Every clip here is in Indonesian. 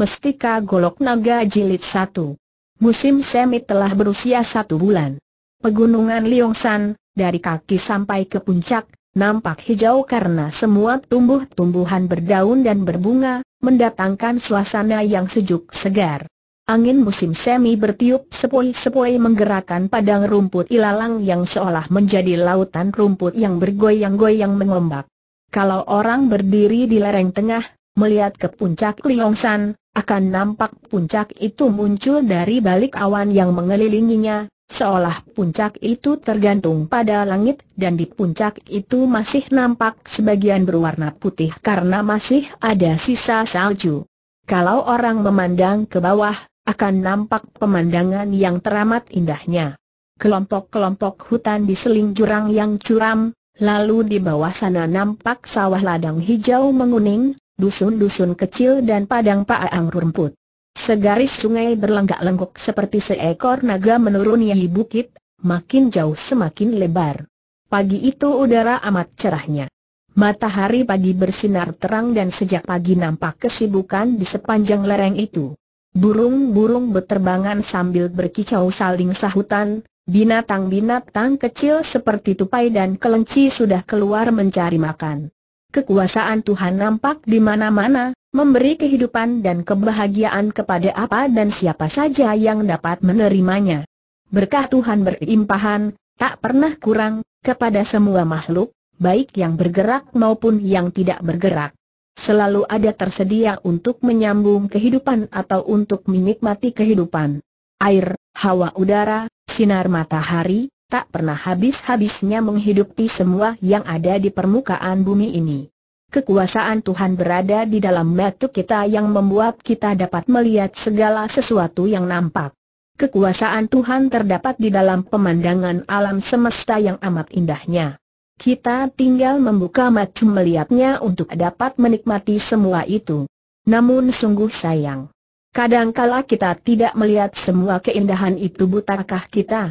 Mestika Golok Naga Jilid 1. Musim semi telah berusia satu bulan. Pegunungan Liongsan, dari kaki sampai ke puncak, nampak hijau karena semua tumbuh-tumbuhan berdaun dan berbunga, mendatangkan suasana yang sejuk segar. Angin musim semi bertiup sepoi-sepoi menggerakkan padang rumput ilalang yang seolah menjadi lautan rumput yang bergoyang-goyang mengombak. Kalau orang berdiri di lereng tengah, melihat ke puncak Liongsan, akan nampak puncak itu muncul dari balik awan yang mengelilinginya, seolah puncak itu tergantung pada langit dan di puncak itu masih nampak sebagian berwarna putih karena masih ada sisa salju. Kalau orang memandang ke bawah, akan nampak pemandangan yang teramat indahnya. Kelompok-kelompok hutan di seling jurang yang curam, lalu di bawah sana nampak sawah ladang hijau menguning, dusun-dusun kecil dan padang paang rumput. Segaris sungai berlenggak-lenggok seperti seekor naga menuruni bukit, makin jauh semakin lebar. Pagi itu udara amat cerahnya. Matahari pagi bersinar terang dan sejak pagi nampak kesibukan di sepanjang lereng itu. Burung-burung berterbangan sambil berkicau saling sahutan, binatang-binatang kecil seperti tupai dan kelenci sudah keluar mencari makan. Kekuasaan Tuhan nampak di mana-mana, memberi kehidupan dan kebahagiaan kepada apa dan siapa saja yang dapat menerimanya. Berkah Tuhan berimpahan, tak pernah kurang, kepada semua makhluk, baik yang bergerak maupun yang tidak bergerak. Selalu ada tersedia untuk menyambung kehidupan atau untuk menikmati kehidupan. Air, hawa udara, sinar matahari, tak pernah habis-habisnya menghidupi semua yang ada di permukaan bumi ini. Kekuasaan Tuhan berada di dalam mata kita yang membuat kita dapat melihat segala sesuatu yang nampak. Kekuasaan Tuhan terdapat di dalam pemandangan alam semesta yang amat indahnya. Kita tinggal membuka mata melihatnya untuk dapat menikmati semua itu. Namun sungguh sayang. Kadangkala kita tidak melihat semua keindahan itu butakah kita?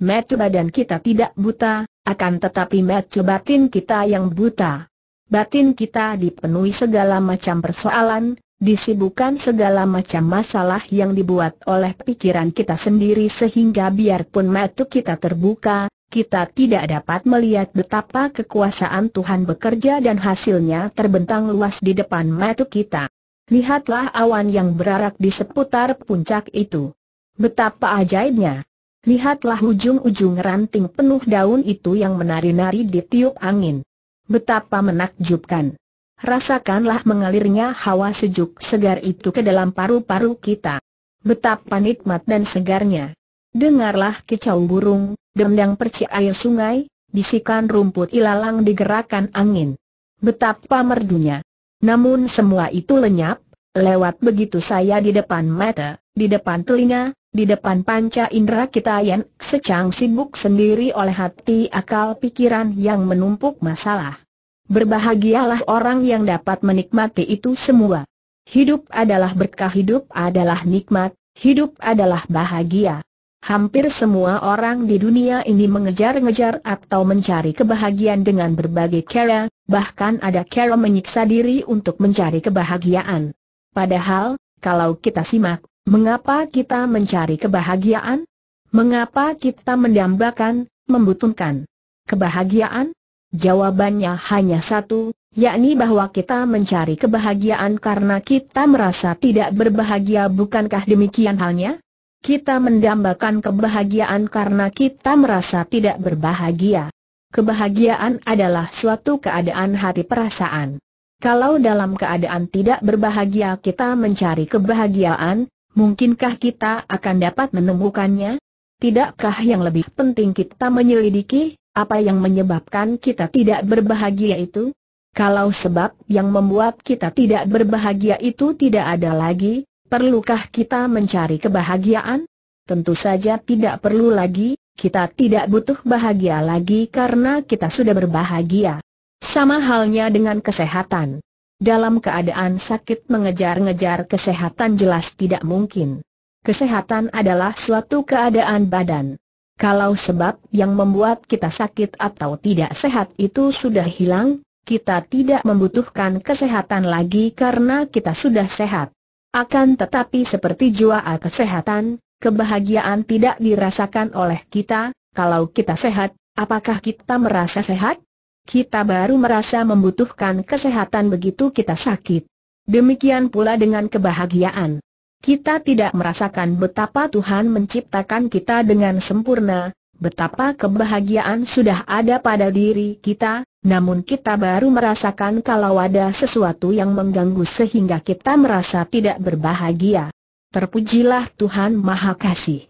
Metu badan kita tidak buta, akan tetapi metu batin kita yang buta. Batin kita dipenuhi segala macam persoalan, disibukkan segala macam masalah yang dibuat oleh pikiran kita sendiri sehingga biarpun metu kita terbuka, kita tidak dapat melihat betapa kekuasaan Tuhan bekerja dan hasilnya terbentang luas di depan metu kita. Lihatlah awan yang berarak di seputar puncak itu. Betapa ajaibnya. Lihatlah ujung-ujung ranting penuh daun itu yang menari-nari di tiup angin. Betapa menakjubkan. Rasakanlah mengalirnya hawa sejuk segar itu ke dalam paru-paru kita. Betapa nikmat dan segarnya. Dengarlah kicau burung, dendang perci air sungai, bisikan rumput ilalang digerakkan angin. Betapa merdunya. Namun semua itu lenyap, lewat begitu saya di depan mata, di depan telinga, di depan panca indera kita yang secang sibuk sendiri oleh hati akal pikiran yang menumpuk masalah. Berbahagialah orang yang dapat menikmati itu semua. Hidup adalah berkah hidup adalah nikmat, hidup adalah bahagia. Hampir semua orang di dunia ini mengejar-ngejar atau mencari kebahagiaan dengan berbagai cara, bahkan ada cara menyiksa diri untuk mencari kebahagiaan. Padahal, kalau kita simak, Mengapa kita mencari kebahagiaan? Mengapa kita mendambakan, membutuhkan kebahagiaan? Jawabannya hanya satu, yakni bahwa kita mencari kebahagiaan karena kita merasa tidak berbahagia bukankah demikian halnya? Kita mendambakan kebahagiaan karena kita merasa tidak berbahagia. Kebahagiaan adalah suatu keadaan hati perasaan. Kalau dalam keadaan tidak berbahagia kita mencari kebahagiaan, mungkinkah kita akan dapat menemukannya? Tidakkah yang lebih penting kita menyelidiki, apa yang menyebabkan kita tidak berbahagia itu? Kalau sebab yang membuat kita tidak berbahagia itu tidak ada lagi, perlukah kita mencari kebahagiaan? Tentu saja tidak perlu lagi, kita tidak butuh bahagia lagi karena kita sudah berbahagia. Sama halnya dengan kesehatan dalam keadaan sakit mengejar-ngejar kesehatan jelas tidak mungkin. Kesehatan adalah suatu keadaan badan. Kalau sebab yang membuat kita sakit atau tidak sehat itu sudah hilang, kita tidak membutuhkan kesehatan lagi karena kita sudah sehat. Akan tetapi seperti jua kesehatan, kebahagiaan tidak dirasakan oleh kita, kalau kita sehat, apakah kita merasa sehat? kita baru merasa membutuhkan kesehatan begitu kita sakit. Demikian pula dengan kebahagiaan. Kita tidak merasakan betapa Tuhan menciptakan kita dengan sempurna, betapa kebahagiaan sudah ada pada diri kita, namun kita baru merasakan kalau ada sesuatu yang mengganggu sehingga kita merasa tidak berbahagia. Terpujilah Tuhan Maha Kasih.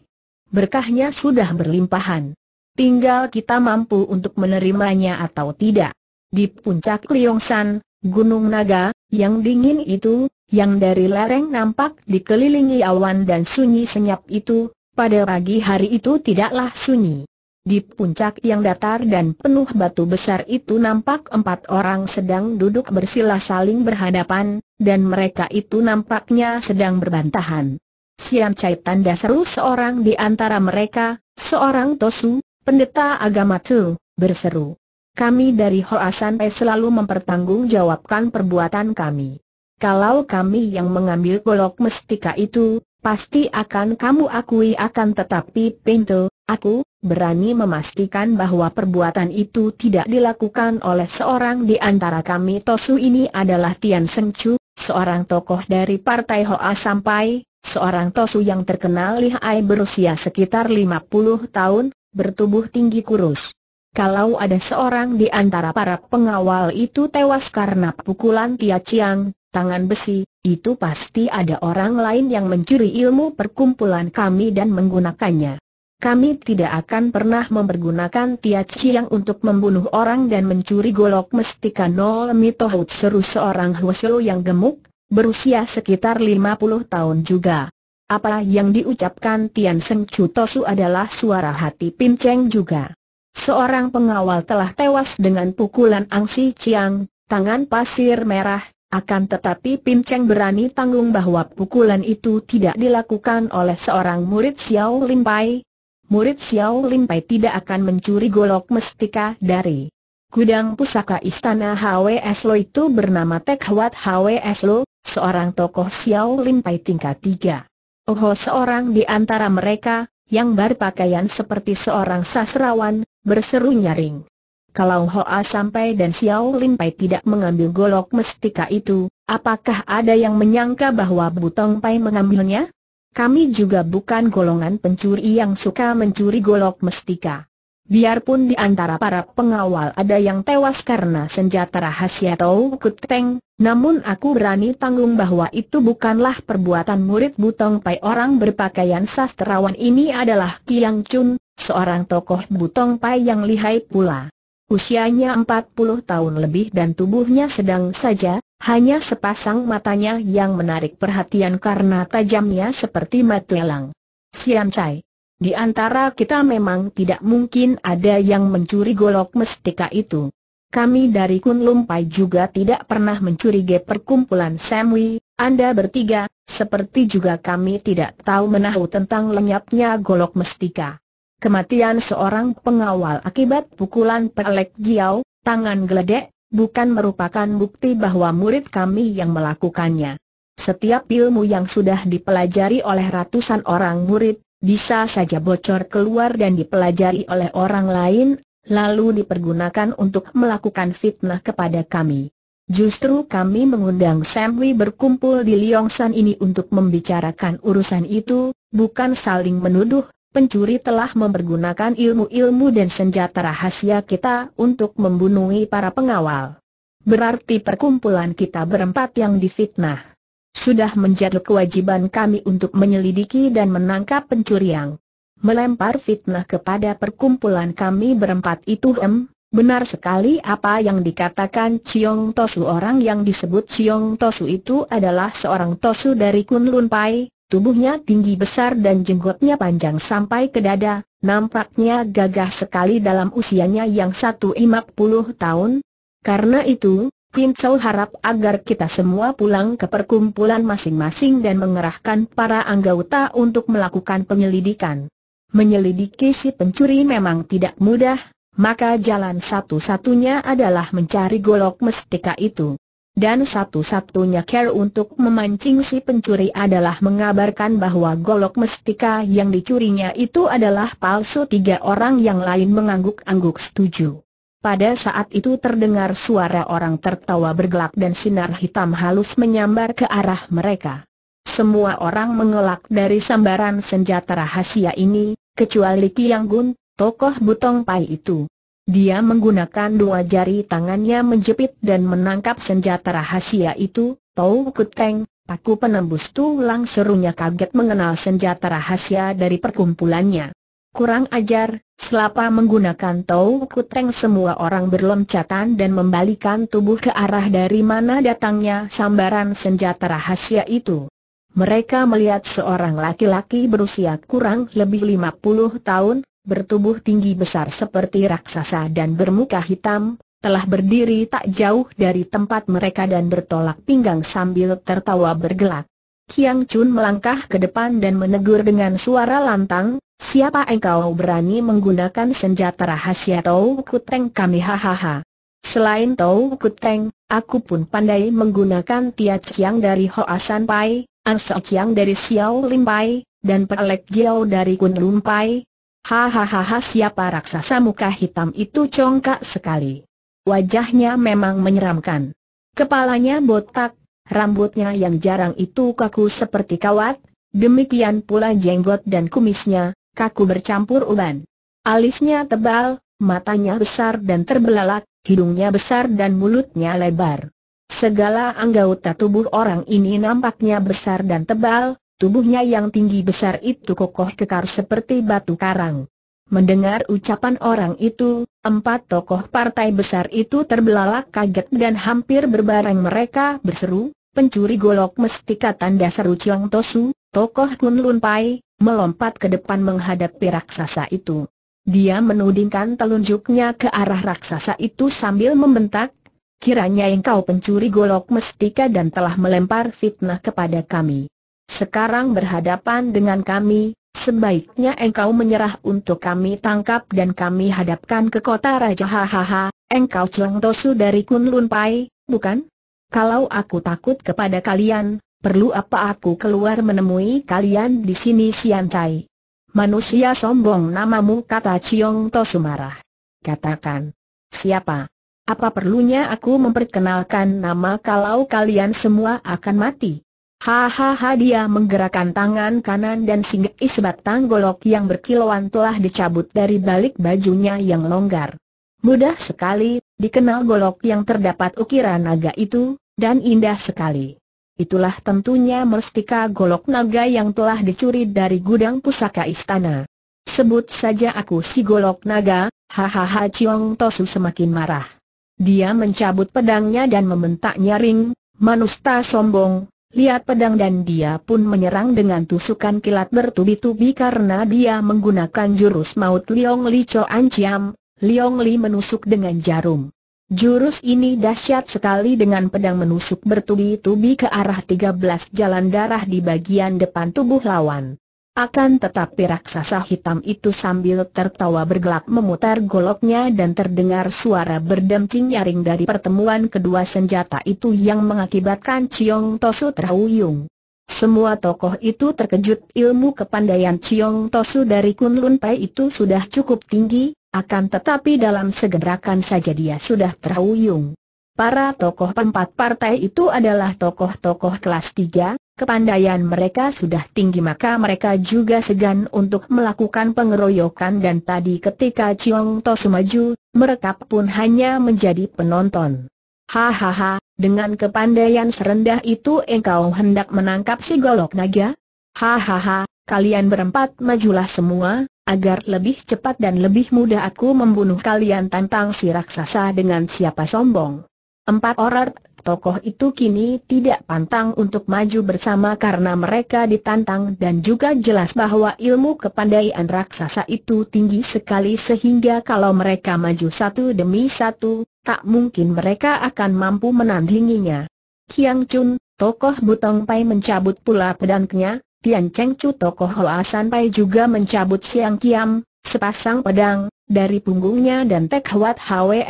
Berkahnya sudah berlimpahan tinggal kita mampu untuk menerimanya atau tidak. Di puncak Liongsan, Gunung Naga, yang dingin itu, yang dari lereng nampak dikelilingi awan dan sunyi senyap itu, pada pagi hari itu tidaklah sunyi. Di puncak yang datar dan penuh batu besar itu nampak empat orang sedang duduk bersila saling berhadapan, dan mereka itu nampaknya sedang berbantahan. Sian Chai tanda seru seorang di antara mereka, seorang Tosu, Pendeta agama Tu, berseru. Kami dari Hoa San Sanpai selalu mempertanggungjawabkan perbuatan kami. Kalau kami yang mengambil golok mestika itu, pasti akan kamu akui akan tetapi pintu, aku, berani memastikan bahwa perbuatan itu tidak dilakukan oleh seorang di antara kami Tosu ini adalah Tian Seng Chu, seorang tokoh dari Partai Hoa Sampai, seorang Tosu yang terkenal lihai berusia sekitar 50 tahun, bertubuh tinggi kurus. Kalau ada seorang di antara para pengawal itu tewas karena pukulan Tia Chiang, tangan besi, itu pasti ada orang lain yang mencuri ilmu perkumpulan kami dan menggunakannya. Kami tidak akan pernah mempergunakan Tia Chiang untuk membunuh orang dan mencuri golok mestika Nol Mitohut seru seorang Hwasyo yang gemuk, berusia sekitar 50 tahun juga. Apa yang diucapkan Tian Seng Chu Tosu adalah suara hati Pin Cheng juga. Seorang pengawal telah tewas dengan pukulan Ang Si Chiang, tangan pasir merah, akan tetapi Pin Cheng berani tanggung bahwa pukulan itu tidak dilakukan oleh seorang murid Xiao Pai. Murid Xiao Pai tidak akan mencuri golok mestika dari gudang pusaka istana HWS Lo itu bernama Tek Huat HWS Lo, seorang tokoh Xiao Pai tingkat 3. Oh seorang di antara mereka, yang berpakaian seperti seorang sastrawan, berseru nyaring. Kalau Hoa sampai dan Xiao Limpai tidak mengambil golok mestika itu, apakah ada yang menyangka bahwa Butong Pai mengambilnya? Kami juga bukan golongan pencuri yang suka mencuri golok mestika. Biarpun di antara para pengawal ada yang tewas karena senjata rahasia Tau Kuteng, namun aku berani tanggung bahwa itu bukanlah perbuatan murid Butong Pai orang berpakaian sastrawan ini adalah Kiang Chun, seorang tokoh Butong Pai yang lihai pula. Usianya 40 tahun lebih dan tubuhnya sedang saja, hanya sepasang matanya yang menarik perhatian karena tajamnya seperti mata elang. Sian Chai di antara kita memang tidak mungkin ada yang mencuri golok mestika itu. Kami dari Kun Lumpai juga tidak pernah mencurigai perkumpulan Samui. Anda bertiga, seperti juga kami tidak tahu menahu tentang lenyapnya golok mestika. Kematian seorang pengawal akibat pukulan pelek jiao, tangan geledek, bukan merupakan bukti bahwa murid kami yang melakukannya. Setiap ilmu yang sudah dipelajari oleh ratusan orang murid, bisa saja bocor keluar dan dipelajari oleh orang lain, lalu dipergunakan untuk melakukan fitnah kepada kami. Justru kami mengundang Samui berkumpul di Liongsan ini untuk membicarakan urusan itu, bukan saling menuduh, pencuri telah mempergunakan ilmu-ilmu dan senjata rahasia kita untuk membunuhi para pengawal. Berarti perkumpulan kita berempat yang difitnah. Sudah menjadi kewajiban kami untuk menyelidiki dan menangkap pencuri yang melempar fitnah kepada perkumpulan kami berempat itu em, benar sekali apa yang dikatakan Ciong Tosu orang yang disebut Ciong Tosu itu adalah seorang Tosu dari Kunlun Pai, tubuhnya tinggi besar dan jenggotnya panjang sampai ke dada, nampaknya gagah sekali dalam usianya yang satu lima puluh tahun. Karena itu, Kim Chow harap agar kita semua pulang ke perkumpulan masing-masing dan mengerahkan para anggota untuk melakukan penyelidikan. Menyelidiki si pencuri memang tidak mudah, maka jalan satu-satunya adalah mencari golok mestika itu. Dan satu-satunya care untuk memancing si pencuri adalah mengabarkan bahwa golok mestika yang dicurinya itu adalah palsu tiga orang yang lain mengangguk-angguk setuju. Pada saat itu terdengar suara orang tertawa bergelak dan sinar hitam halus menyambar ke arah mereka. Semua orang mengelak dari sambaran senjata rahasia ini, kecuali Tiang Gun, tokoh Butong Pai itu. Dia menggunakan dua jari tangannya menjepit dan menangkap senjata rahasia itu, Tau Kuteng, paku penembus tulang serunya kaget mengenal senjata rahasia dari perkumpulannya. Kurang ajar, selapa menggunakan tau kuteng semua orang berloncatan dan membalikan tubuh ke arah dari mana datangnya sambaran senjata rahasia itu. Mereka melihat seorang laki-laki berusia kurang lebih 50 tahun, bertubuh tinggi besar seperti raksasa dan bermuka hitam, telah berdiri tak jauh dari tempat mereka dan bertolak pinggang sambil tertawa bergelak. Kiang Chun melangkah ke depan dan menegur dengan suara lantang, siapa engkau berani menggunakan senjata rahasia Tau Kuteng kami hahaha. Selain Tau Kuteng, aku pun pandai menggunakan Tia Chiang dari Hoa San Pai, An siang Chiang dari Xiao Lim Pai, dan Pelek Jiao dari Kun Lum Pai. Hahaha siapa raksasa muka hitam itu congkak sekali. Wajahnya memang menyeramkan. Kepalanya botak, rambutnya yang jarang itu kaku seperti kawat, demikian pula jenggot dan kumisnya, kaku bercampur uban. Alisnya tebal, matanya besar dan terbelalak, hidungnya besar dan mulutnya lebar. Segala anggota tubuh orang ini nampaknya besar dan tebal, tubuhnya yang tinggi besar itu kokoh kekar seperti batu karang. Mendengar ucapan orang itu, empat tokoh partai besar itu terbelalak kaget dan hampir berbareng mereka berseru, pencuri golok mestika tanda seru Chiang Tosu, tokoh Kun Lun Pai, melompat ke depan menghadapi raksasa itu. Dia menudingkan telunjuknya ke arah raksasa itu sambil membentak, kiranya engkau pencuri golok mestika dan telah melempar fitnah kepada kami. Sekarang berhadapan dengan kami, Sebaiknya engkau menyerah untuk kami tangkap dan kami hadapkan ke kota Raja Hahaha, engkau Chiang Tosu dari Kunlun Pai, bukan? Kalau aku takut kepada kalian, perlu apa aku keluar menemui kalian di sini siantai? Manusia sombong namamu kata Ciong To Sumarah. Katakan. Siapa? Apa perlunya aku memperkenalkan nama kalau kalian semua akan mati? Hahaha dia menggerakkan tangan kanan dan singgah sebatang golok yang berkilauan telah dicabut dari balik bajunya yang longgar. Mudah sekali Dikenal golok yang terdapat ukiran naga itu, dan indah sekali. Itulah tentunya mestika golok naga yang telah dicuri dari gudang pusaka istana. Sebut saja aku si golok naga, hahaha Ciong Tosu semakin marah. Dia mencabut pedangnya dan membentak nyaring, manusta sombong, lihat pedang dan dia pun menyerang dengan tusukan kilat bertubi-tubi karena dia menggunakan jurus maut Liong Li Cho Anciam, Liong Li menusuk dengan jarum. Jurus ini dahsyat sekali dengan pedang menusuk bertubi-tubi ke arah 13 jalan darah di bagian depan tubuh lawan. Akan tetapi raksasa hitam itu sambil tertawa bergelak memutar goloknya dan terdengar suara berdemcing nyaring dari pertemuan kedua senjata itu yang mengakibatkan Ciong Tosu terhuyung. Semua tokoh itu terkejut ilmu kepandaian Ciong Tosu dari Kunlun Pai itu sudah cukup tinggi, akan tetapi dalam segerakan saja dia sudah terhuyung. Para tokoh empat partai itu adalah tokoh-tokoh kelas tiga, kepandaian mereka sudah tinggi maka mereka juga segan untuk melakukan pengeroyokan dan tadi ketika Chiong Tosu maju, mereka pun hanya menjadi penonton. Hahaha, dengan kepandaian serendah itu engkau hendak menangkap si golok naga? Hahaha, kalian berempat majulah semua, agar lebih cepat dan lebih mudah aku membunuh kalian tantang si raksasa dengan siapa sombong. Empat orang tokoh itu kini tidak pantang untuk maju bersama karena mereka ditantang dan juga jelas bahwa ilmu kepandaian raksasa itu tinggi sekali sehingga kalau mereka maju satu demi satu, tak mungkin mereka akan mampu menandinginya. Kiang Chun, tokoh Butong Pai mencabut pula pedangnya, Tian Cheng Chu tokoh Hoa sampai juga mencabut siang kiam, sepasang pedang, dari punggungnya dan Tek Huat Hwe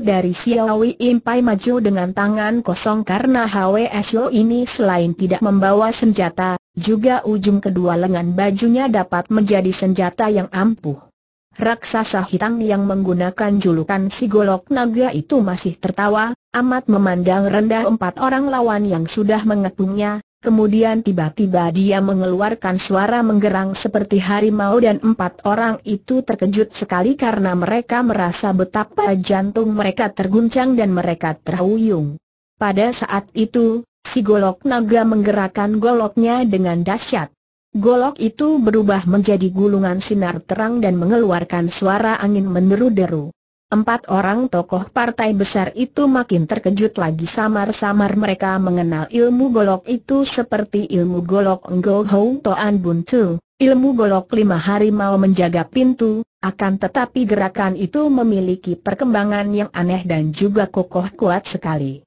dari Siawi Impai maju dengan tangan kosong karena Hwe Sio ini selain tidak membawa senjata, juga ujung kedua lengan bajunya dapat menjadi senjata yang ampuh. Raksasa hitam yang menggunakan julukan si golok naga itu masih tertawa, amat memandang rendah empat orang lawan yang sudah mengepungnya, Kemudian tiba-tiba dia mengeluarkan suara menggerang seperti harimau dan empat orang itu terkejut sekali karena mereka merasa betapa jantung mereka terguncang dan mereka terhuyung. Pada saat itu, si golok naga menggerakkan goloknya dengan dahsyat. Golok itu berubah menjadi gulungan sinar terang dan mengeluarkan suara angin meneru deru Empat orang tokoh partai besar itu makin terkejut lagi samar-samar mereka mengenal ilmu golok itu seperti ilmu golok Ngo Hou Toan Bun Tu, ilmu golok lima harimau menjaga pintu, akan tetapi gerakan itu memiliki perkembangan yang aneh dan juga kokoh kuat sekali.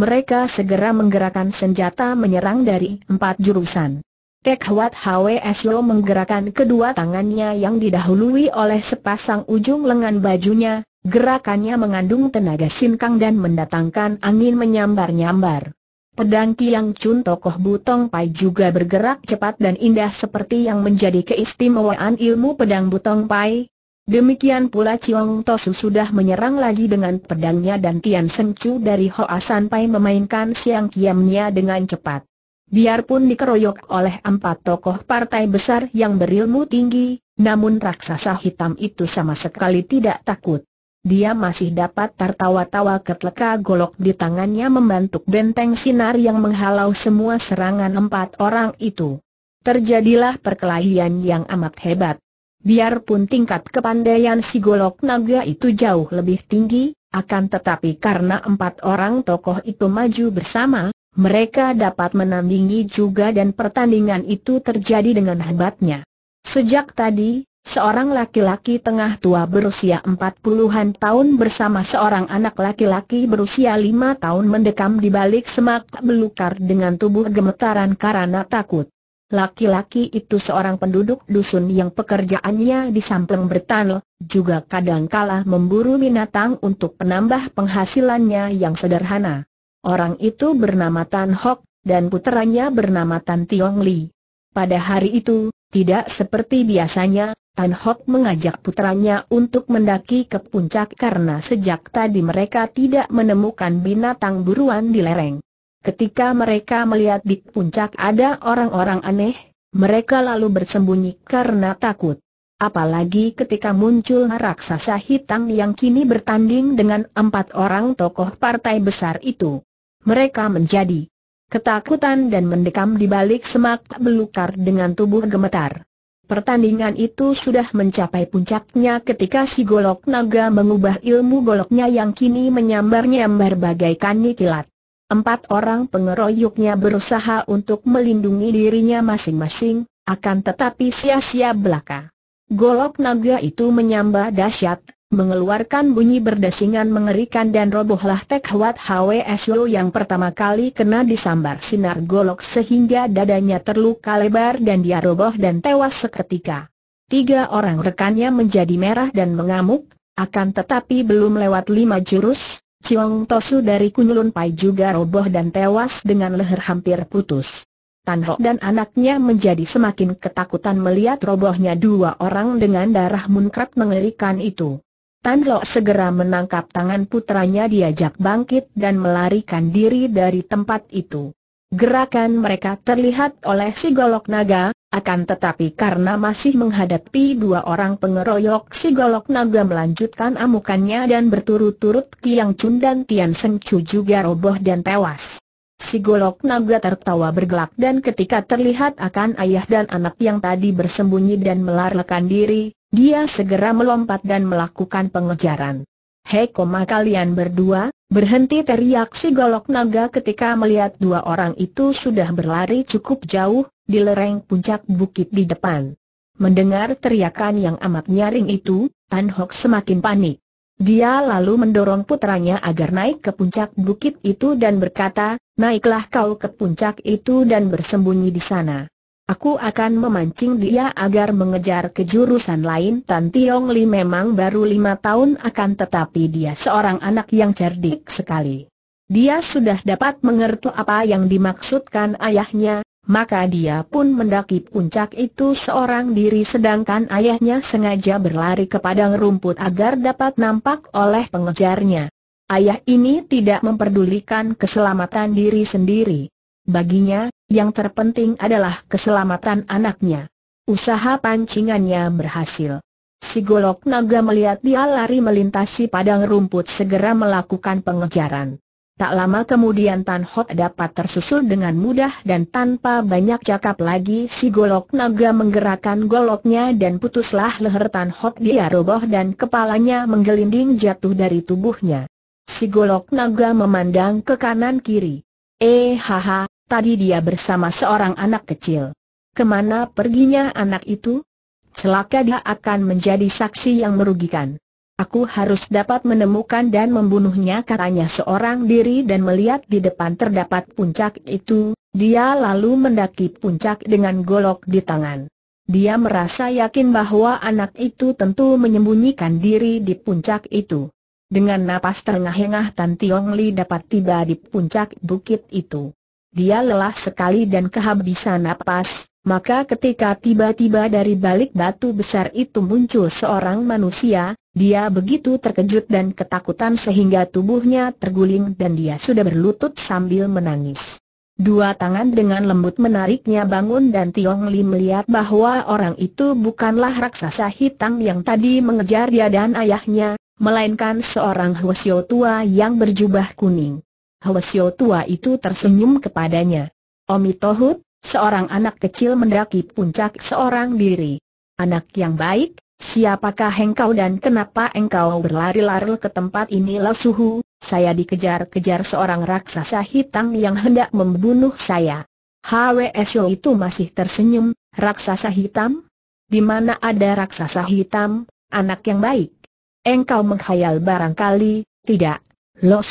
Mereka segera menggerakkan senjata menyerang dari empat jurusan. Tek Huat HWS Eslo menggerakkan kedua tangannya yang didahului oleh sepasang ujung lengan bajunya, Gerakannya mengandung tenaga sinkang dan mendatangkan angin menyambar-nyambar. Pedang Yang Chun tokoh Butong Pai juga bergerak cepat dan indah seperti yang menjadi keistimewaan ilmu pedang Butong Pai. Demikian pula Chiong Tosu sudah menyerang lagi dengan pedangnya dan Tian Sen Chu dari Hoa San Pai memainkan siang kiamnya dengan cepat. Biarpun dikeroyok oleh empat tokoh partai besar yang berilmu tinggi, namun raksasa hitam itu sama sekali tidak takut. Dia masih dapat tertawa-tawa ketika golok di tangannya membantuk benteng sinar yang menghalau semua serangan empat orang itu. Terjadilah perkelahian yang amat hebat. Biarpun tingkat kepandaian si golok naga itu jauh lebih tinggi, akan tetapi karena empat orang tokoh itu maju bersama, mereka dapat menandingi juga dan pertandingan itu terjadi dengan hebatnya. Sejak tadi, Seorang laki-laki tengah tua berusia empat puluhan tahun bersama seorang anak laki-laki berusia lima tahun mendekam di balik semak belukar dengan tubuh gemetaran karena takut. Laki-laki itu seorang penduduk dusun yang pekerjaannya di sampeng bertanel, juga kadangkala memburu binatang untuk penambah penghasilannya yang sederhana. Orang itu bernama Tan Hok, dan puteranya bernama Tan Tiong Li. Pada hari itu, tidak seperti biasanya, An Hok mengajak putranya untuk mendaki ke puncak karena sejak tadi mereka tidak menemukan binatang buruan di lereng. Ketika mereka melihat di puncak ada orang-orang aneh, mereka lalu bersembunyi karena takut. Apalagi ketika muncul raksasa hitam yang kini bertanding dengan empat orang tokoh partai besar itu. Mereka menjadi ketakutan dan mendekam di balik semak belukar dengan tubuh gemetar. Pertandingan itu sudah mencapai puncaknya ketika si golok naga mengubah ilmu goloknya yang kini menyambar-nyambar bagaikan nikilat. Empat orang pengeroyoknya berusaha untuk melindungi dirinya masing-masing, akan tetapi sia-sia belaka. Golok naga itu menyambar dahsyat, mengeluarkan bunyi berdesingan mengerikan dan robohlah Tek hwe HWSO yang pertama kali kena disambar sinar golok sehingga dadanya terluka lebar dan dia roboh dan tewas seketika. Tiga orang rekannya menjadi merah dan mengamuk, akan tetapi belum lewat lima jurus, Chiong Tosu dari Kunlun Pai juga roboh dan tewas dengan leher hampir putus. Tan Ho dan anaknya menjadi semakin ketakutan melihat robohnya dua orang dengan darah munkrat mengerikan itu. Tan Lok segera menangkap tangan putranya diajak bangkit dan melarikan diri dari tempat itu. Gerakan mereka terlihat oleh si golok naga, akan tetapi karena masih menghadapi dua orang pengeroyok si golok naga melanjutkan amukannya dan berturut-turut Kiang Chun dan Tian Seng Chu juga roboh dan tewas. Si golok naga tertawa bergelak dan ketika terlihat akan ayah dan anak yang tadi bersembunyi dan melarikan diri, dia segera melompat dan melakukan pengejaran. Hei koma kalian berdua, berhenti teriak si golok naga ketika melihat dua orang itu sudah berlari cukup jauh, di lereng puncak bukit di depan. Mendengar teriakan yang amat nyaring itu, Tan Hok semakin panik. Dia lalu mendorong putranya agar naik ke puncak bukit itu dan berkata, naiklah kau ke puncak itu dan bersembunyi di sana. Aku akan memancing dia agar mengejar kejurusan lain Tan Tiong Li memang baru lima tahun akan tetapi dia seorang anak yang cerdik sekali. Dia sudah dapat mengerti apa yang dimaksudkan ayahnya, maka dia pun mendaki puncak itu seorang diri sedangkan ayahnya sengaja berlari ke padang rumput agar dapat nampak oleh pengejarnya. Ayah ini tidak memperdulikan keselamatan diri sendiri. Baginya, yang terpenting adalah keselamatan anaknya. Usaha pancingannya berhasil. Si golok naga melihat dia lari melintasi padang rumput segera melakukan pengejaran. Tak lama kemudian Tan Hot dapat tersusul dengan mudah dan tanpa banyak cakap lagi si golok naga menggerakkan goloknya dan putuslah leher Tan Hot dia roboh dan kepalanya menggelinding jatuh dari tubuhnya. Si golok naga memandang ke kanan kiri. Eh haha, Tadi dia bersama seorang anak kecil. Kemana perginya anak itu? Celaka dia akan menjadi saksi yang merugikan. Aku harus dapat menemukan dan membunuhnya katanya seorang diri dan melihat di depan terdapat puncak itu, dia lalu mendaki puncak dengan golok di tangan. Dia merasa yakin bahwa anak itu tentu menyembunyikan diri di puncak itu. Dengan napas terengah-engah Tan Tiong Li dapat tiba di puncak bukit itu. Dia lelah sekali dan kehabisan napas, maka ketika tiba-tiba dari balik batu besar itu muncul seorang manusia, dia begitu terkejut dan ketakutan sehingga tubuhnya terguling dan dia sudah berlutut sambil menangis. Dua tangan dengan lembut menariknya bangun dan Tiong Li melihat bahwa orang itu bukanlah raksasa hitam yang tadi mengejar dia dan ayahnya, melainkan seorang Hwasyo tua yang berjubah kuning. Sio tua itu tersenyum kepadanya. Omi Tohut, seorang anak kecil mendaki puncak seorang diri. Anak yang baik, siapakah engkau dan kenapa engkau berlari-lari ke tempat ini Suhu, saya dikejar-kejar seorang raksasa hitam yang hendak membunuh saya. Sio itu masih tersenyum, raksasa hitam? Di mana ada raksasa hitam, anak yang baik? Engkau menghayal barangkali, tidak, Lo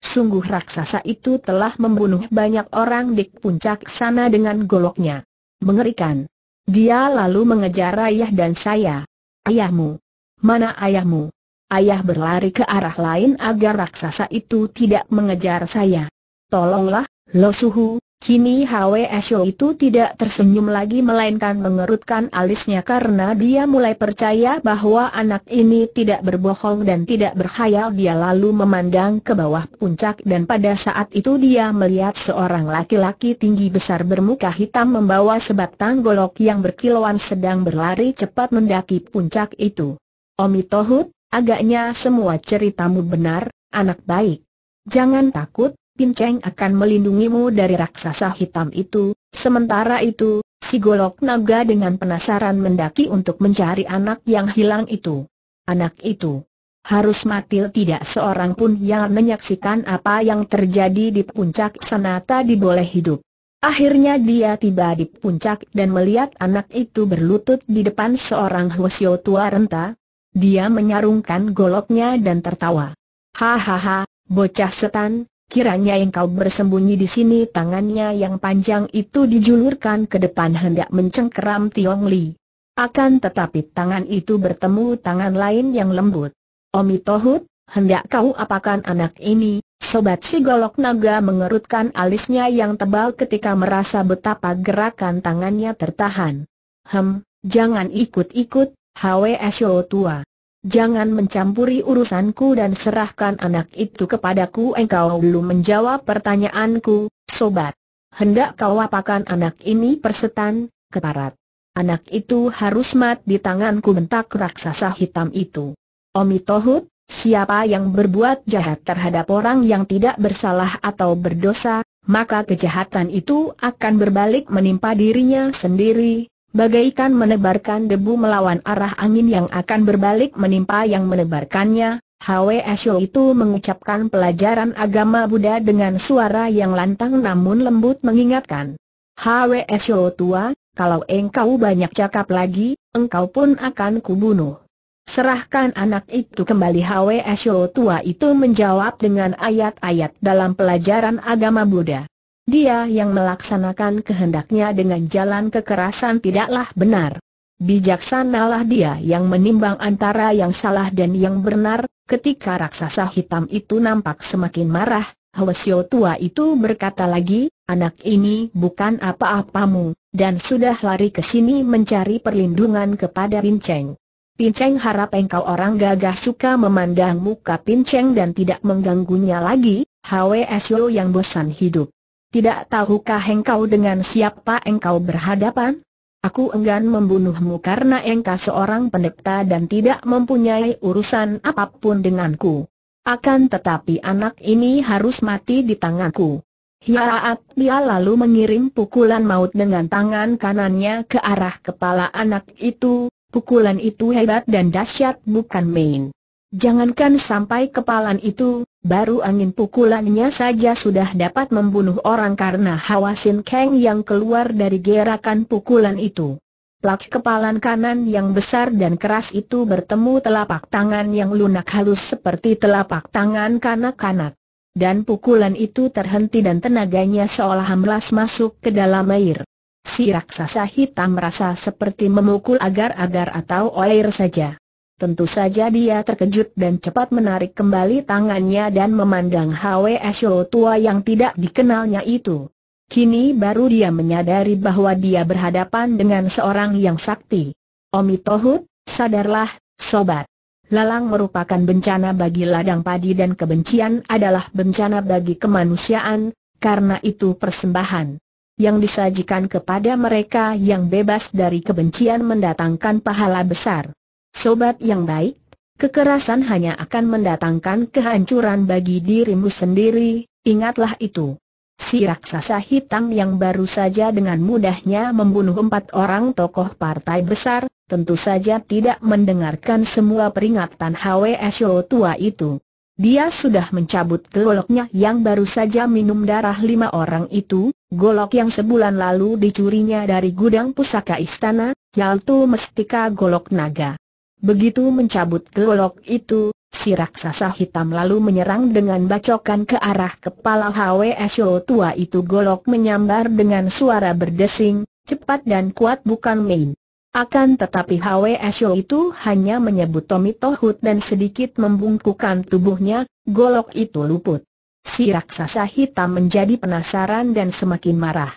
Sungguh raksasa itu telah membunuh banyak orang di puncak sana dengan goloknya. Mengerikan. Dia lalu mengejar ayah dan saya. Ayahmu. Mana ayahmu? Ayah berlari ke arah lain agar raksasa itu tidak mengejar saya. Tolonglah, Lo Suhu, Kini Hwe Asyo itu tidak tersenyum lagi melainkan mengerutkan alisnya karena dia mulai percaya bahwa anak ini tidak berbohong dan tidak berkhayal dia lalu memandang ke bawah puncak dan pada saat itu dia melihat seorang laki-laki tinggi besar bermuka hitam membawa sebatang golok yang berkilauan sedang berlari cepat mendaki puncak itu. Omi Tohut, agaknya semua ceritamu benar, anak baik. Jangan takut, Cheng akan melindungimu dari raksasa hitam itu. Sementara itu, si golok naga dengan penasaran mendaki untuk mencari anak yang hilang itu. Anak itu harus mati tidak seorang pun yang menyaksikan apa yang terjadi di puncak sana tadi boleh hidup. Akhirnya dia tiba di puncak dan melihat anak itu berlutut di depan seorang hwasyo tua renta. Dia menyarungkan goloknya dan tertawa. Hahaha, bocah setan, Kiranya engkau bersembunyi di sini tangannya yang panjang itu dijulurkan ke depan hendak mencengkeram Tiong Li. Akan tetapi tangan itu bertemu tangan lain yang lembut. Omi Tohut, hendak kau apakan anak ini? Sobat si golok naga mengerutkan alisnya yang tebal ketika merasa betapa gerakan tangannya tertahan. Hem, jangan ikut-ikut, HWSO tua. Jangan mencampuri urusanku dan serahkan anak itu kepadaku Engkau belum menjawab pertanyaanku, sobat Hendak kau apakan anak ini persetan, keparat Anak itu harus mati di tanganku bentak raksasa hitam itu Omi Tohut, siapa yang berbuat jahat terhadap orang yang tidak bersalah atau berdosa Maka kejahatan itu akan berbalik menimpa dirinya sendiri Bagaikan menebarkan debu melawan arah angin yang akan berbalik menimpa yang menebarkannya, Hwe Asyo itu mengucapkan pelajaran agama Buddha dengan suara yang lantang namun lembut mengingatkan. Hwe Asyo tua, kalau engkau banyak cakap lagi, engkau pun akan kubunuh. Serahkan anak itu kembali Hwe Asyo tua itu menjawab dengan ayat-ayat dalam pelajaran agama Buddha. Dia yang melaksanakan kehendaknya dengan jalan kekerasan tidaklah benar. Bijaksana lah dia yang menimbang antara yang salah dan yang benar, ketika raksasa hitam itu nampak semakin marah, Hwasyo tua itu berkata lagi, anak ini bukan apa-apamu, dan sudah lari ke sini mencari perlindungan kepada Pinceng. Pinceng harap engkau orang gagah suka memandang muka Pinceng dan tidak mengganggunya lagi, Hwasyo yang bosan hidup. Tidak tahukah engkau dengan siapa engkau berhadapan? Aku enggan membunuhmu karena engkau seorang pendeta dan tidak mempunyai urusan apapun denganku. Akan tetapi anak ini harus mati di tanganku. Hiaat dia lalu mengirim pukulan maut dengan tangan kanannya ke arah kepala anak itu, pukulan itu hebat dan dahsyat bukan main. Jangankan sampai kepalan itu, baru angin pukulannya saja sudah dapat membunuh orang karena hawa sin keng yang keluar dari gerakan pukulan itu. Plak kepalan kanan yang besar dan keras itu bertemu telapak tangan yang lunak halus seperti telapak tangan kanak-kanak. Dan pukulan itu terhenti dan tenaganya seolah melas masuk ke dalam air. Si raksasa hitam merasa seperti memukul agar-agar atau air saja. Tentu saja dia terkejut dan cepat menarik kembali tangannya dan memandang Hwe Asyo tua yang tidak dikenalnya itu. Kini baru dia menyadari bahwa dia berhadapan dengan seorang yang sakti. Omi Tohut, sadarlah, sobat. Lalang merupakan bencana bagi ladang padi dan kebencian adalah bencana bagi kemanusiaan, karena itu persembahan yang disajikan kepada mereka yang bebas dari kebencian mendatangkan pahala besar. Sobat yang baik, kekerasan hanya akan mendatangkan kehancuran bagi dirimu sendiri, ingatlah itu. Si raksasa hitam yang baru saja dengan mudahnya membunuh empat orang tokoh partai besar, tentu saja tidak mendengarkan semua peringatan HWSO tua itu. Dia sudah mencabut goloknya yang baru saja minum darah lima orang itu, golok yang sebulan lalu dicurinya dari gudang pusaka istana, yaitu mestika golok naga. Begitu mencabut golok itu, si raksasa hitam lalu menyerang dengan bacokan ke arah kepala HWSO tua itu golok menyambar dengan suara berdesing, cepat dan kuat bukan main. Akan tetapi HWSO itu hanya menyebut Tommy Tohut dan sedikit membungkukan tubuhnya, golok itu luput. Si raksasa hitam menjadi penasaran dan semakin marah.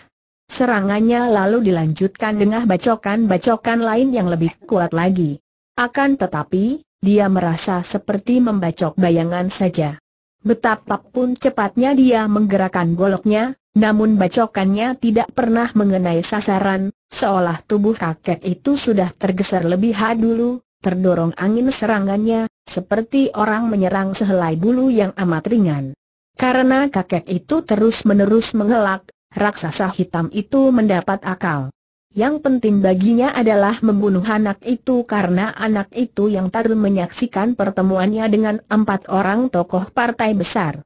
Serangannya lalu dilanjutkan dengan bacokan-bacokan lain yang lebih kuat lagi. Akan tetapi, dia merasa seperti membacok bayangan saja. Betapapun cepatnya dia menggerakkan goloknya, namun bacokannya tidak pernah mengenai sasaran, seolah tubuh kakek itu sudah tergeser lebih dulu, terdorong angin serangannya, seperti orang menyerang sehelai bulu yang amat ringan. Karena kakek itu terus-menerus mengelak, raksasa hitam itu mendapat akal. Yang penting baginya adalah membunuh anak itu karena anak itu yang tadi menyaksikan pertemuannya dengan empat orang tokoh partai besar.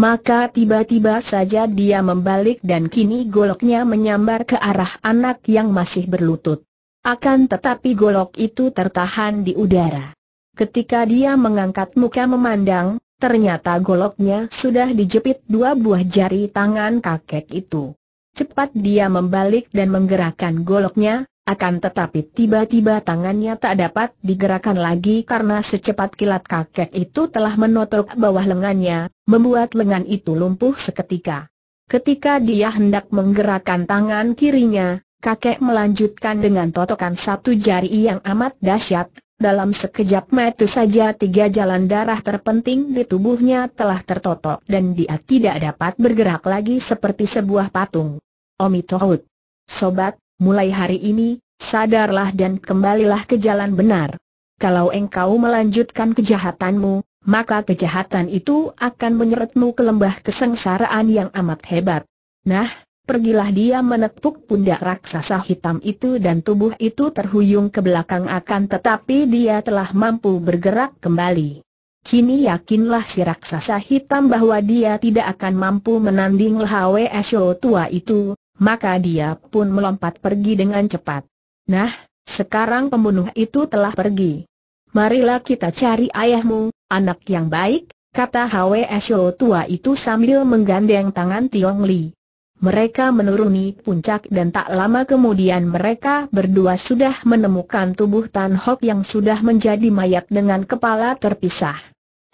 Maka tiba-tiba saja dia membalik dan kini goloknya menyambar ke arah anak yang masih berlutut. Akan tetapi golok itu tertahan di udara. Ketika dia mengangkat muka memandang, ternyata goloknya sudah dijepit dua buah jari tangan kakek itu. Cepat dia membalik dan menggerakkan goloknya, akan tetapi tiba-tiba tangannya tak dapat digerakkan lagi karena secepat kilat kakek itu telah menotok bawah lengannya, membuat lengan itu lumpuh seketika. Ketika dia hendak menggerakkan tangan kirinya, kakek melanjutkan dengan totokan satu jari yang amat dahsyat, dalam sekejap mata saja tiga jalan darah terpenting di tubuhnya telah tertotok dan dia tidak dapat bergerak lagi seperti sebuah patung. Omitohut. Sobat, mulai hari ini, sadarlah dan kembalilah ke jalan benar. Kalau engkau melanjutkan kejahatanmu, maka kejahatan itu akan menyeretmu ke lembah kesengsaraan yang amat hebat. Nah, Pergilah dia menepuk pundak raksasa hitam itu dan tubuh itu terhuyung ke belakang akan tetapi dia telah mampu bergerak kembali. Kini yakinlah si raksasa hitam bahwa dia tidak akan mampu menanding Lhwe Esho tua itu, maka dia pun melompat pergi dengan cepat. Nah, sekarang pembunuh itu telah pergi. Marilah kita cari ayahmu, anak yang baik, kata Hwe Esho tua itu sambil menggandeng tangan Tiong Li. Mereka menuruni puncak dan tak lama kemudian mereka berdua sudah menemukan tubuh Tan Hok yang sudah menjadi mayat dengan kepala terpisah.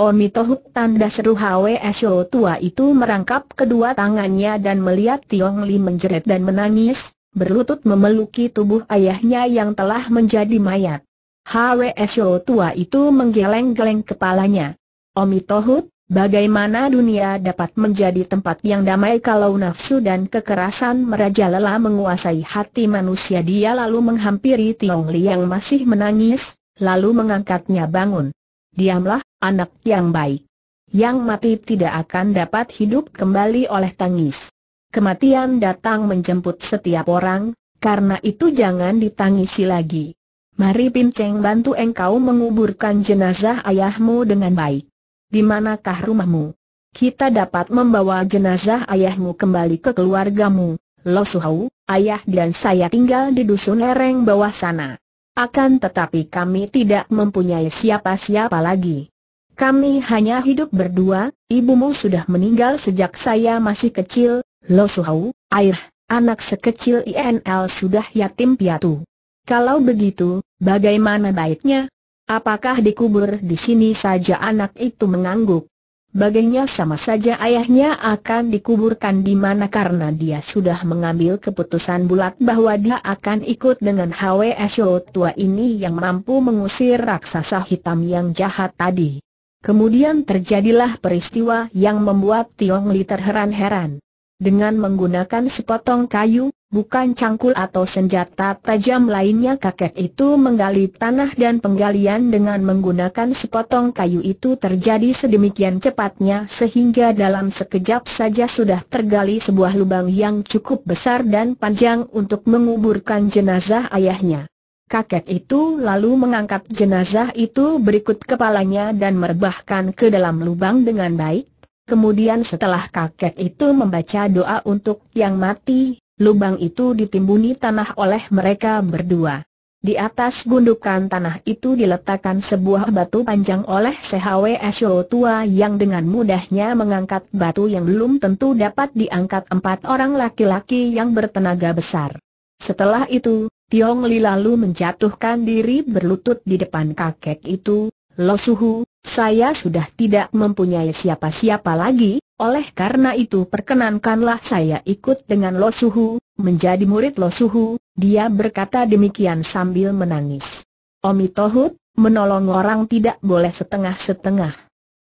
Omi Tohuk tanda seru Hwe Sio tua itu merangkap kedua tangannya dan melihat Tiong Li menjerit dan menangis, berlutut memeluki tubuh ayahnya yang telah menjadi mayat. Hwe Sio tua itu menggeleng-geleng kepalanya. Omi Tohuk, Bagaimana dunia dapat menjadi tempat yang damai kalau nafsu dan kekerasan merajalela menguasai hati manusia dia lalu menghampiri Tiong Li yang masih menangis, lalu mengangkatnya bangun. Diamlah, anak yang baik. Yang mati tidak akan dapat hidup kembali oleh tangis. Kematian datang menjemput setiap orang, karena itu jangan ditangisi lagi. Mari Pinceng bantu engkau menguburkan jenazah ayahmu dengan baik di manakah rumahmu? Kita dapat membawa jenazah ayahmu kembali ke keluargamu. Lo Suhau, ayah dan saya tinggal di dusun lereng bawah sana. Akan tetapi kami tidak mempunyai siapa-siapa lagi. Kami hanya hidup berdua, ibumu sudah meninggal sejak saya masih kecil, Lo Suhau, air, anak sekecil INL sudah yatim piatu. Kalau begitu, bagaimana baiknya, Apakah dikubur di sini saja anak itu mengangguk? Baginya sama saja ayahnya akan dikuburkan di mana karena dia sudah mengambil keputusan bulat bahwa dia akan ikut dengan HWSO tua ini yang mampu mengusir raksasa hitam yang jahat tadi. Kemudian terjadilah peristiwa yang membuat Tiong Li terheran-heran. Dengan menggunakan sepotong kayu, bukan cangkul atau senjata tajam lainnya kakek itu menggali tanah dan penggalian dengan menggunakan sepotong kayu itu terjadi sedemikian cepatnya sehingga dalam sekejap saja sudah tergali sebuah lubang yang cukup besar dan panjang untuk menguburkan jenazah ayahnya. Kakek itu lalu mengangkat jenazah itu berikut kepalanya dan merebahkan ke dalam lubang dengan baik. Kemudian setelah kakek itu membaca doa untuk yang mati, Lubang itu ditimbuni tanah oleh mereka berdua. Di atas gundukan tanah itu diletakkan sebuah batu panjang oleh Sehawe Esho tua yang dengan mudahnya mengangkat batu yang belum tentu dapat diangkat empat orang laki-laki yang bertenaga besar. Setelah itu, Tiong Li lalu menjatuhkan diri berlutut di depan kakek itu, Lo Suhu, saya sudah tidak mempunyai siapa-siapa lagi, oleh karena itu perkenankanlah saya ikut dengan Lo Suhu, menjadi murid Lo Suhu, dia berkata demikian sambil menangis. Omi Tohut, menolong orang tidak boleh setengah-setengah.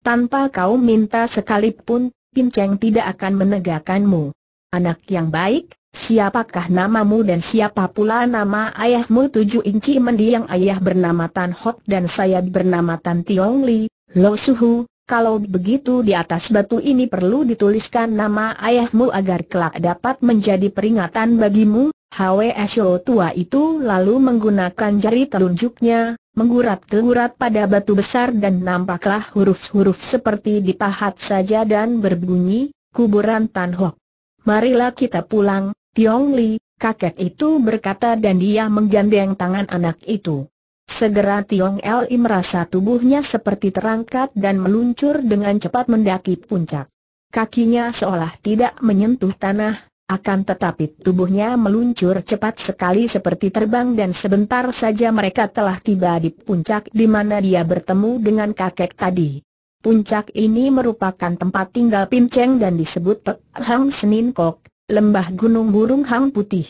Tanpa kau minta sekalipun, Pinceng tidak akan menegakkanmu. Anak yang baik, siapakah namamu dan siapa pula nama ayahmu tujuh inci mendiang ayah bernama Tan Hok dan saya bernama Tan Tiong Li, Lo Suhu, kalau begitu di atas batu ini perlu dituliskan nama ayahmu agar kelak dapat menjadi peringatan bagimu. HWSO tua itu lalu menggunakan jari telunjuknya, menggurat-gurat pada batu besar dan nampaklah huruf-huruf seperti dipahat saja dan berbunyi, kuburan Tan Hok. Marilah kita pulang, Tiong Li, kakek itu berkata dan dia menggandeng tangan anak itu. Segera Tiong Li merasa tubuhnya seperti terangkat dan meluncur dengan cepat mendaki puncak. Kakinya seolah tidak menyentuh tanah, akan tetapi tubuhnya meluncur cepat sekali seperti terbang dan sebentar saja mereka telah tiba di puncak di mana dia bertemu dengan kakek tadi. Puncak ini merupakan tempat tinggal Pinceng dan disebut Pek Hang Senin Kok, lembah gunung burung Hang Putih.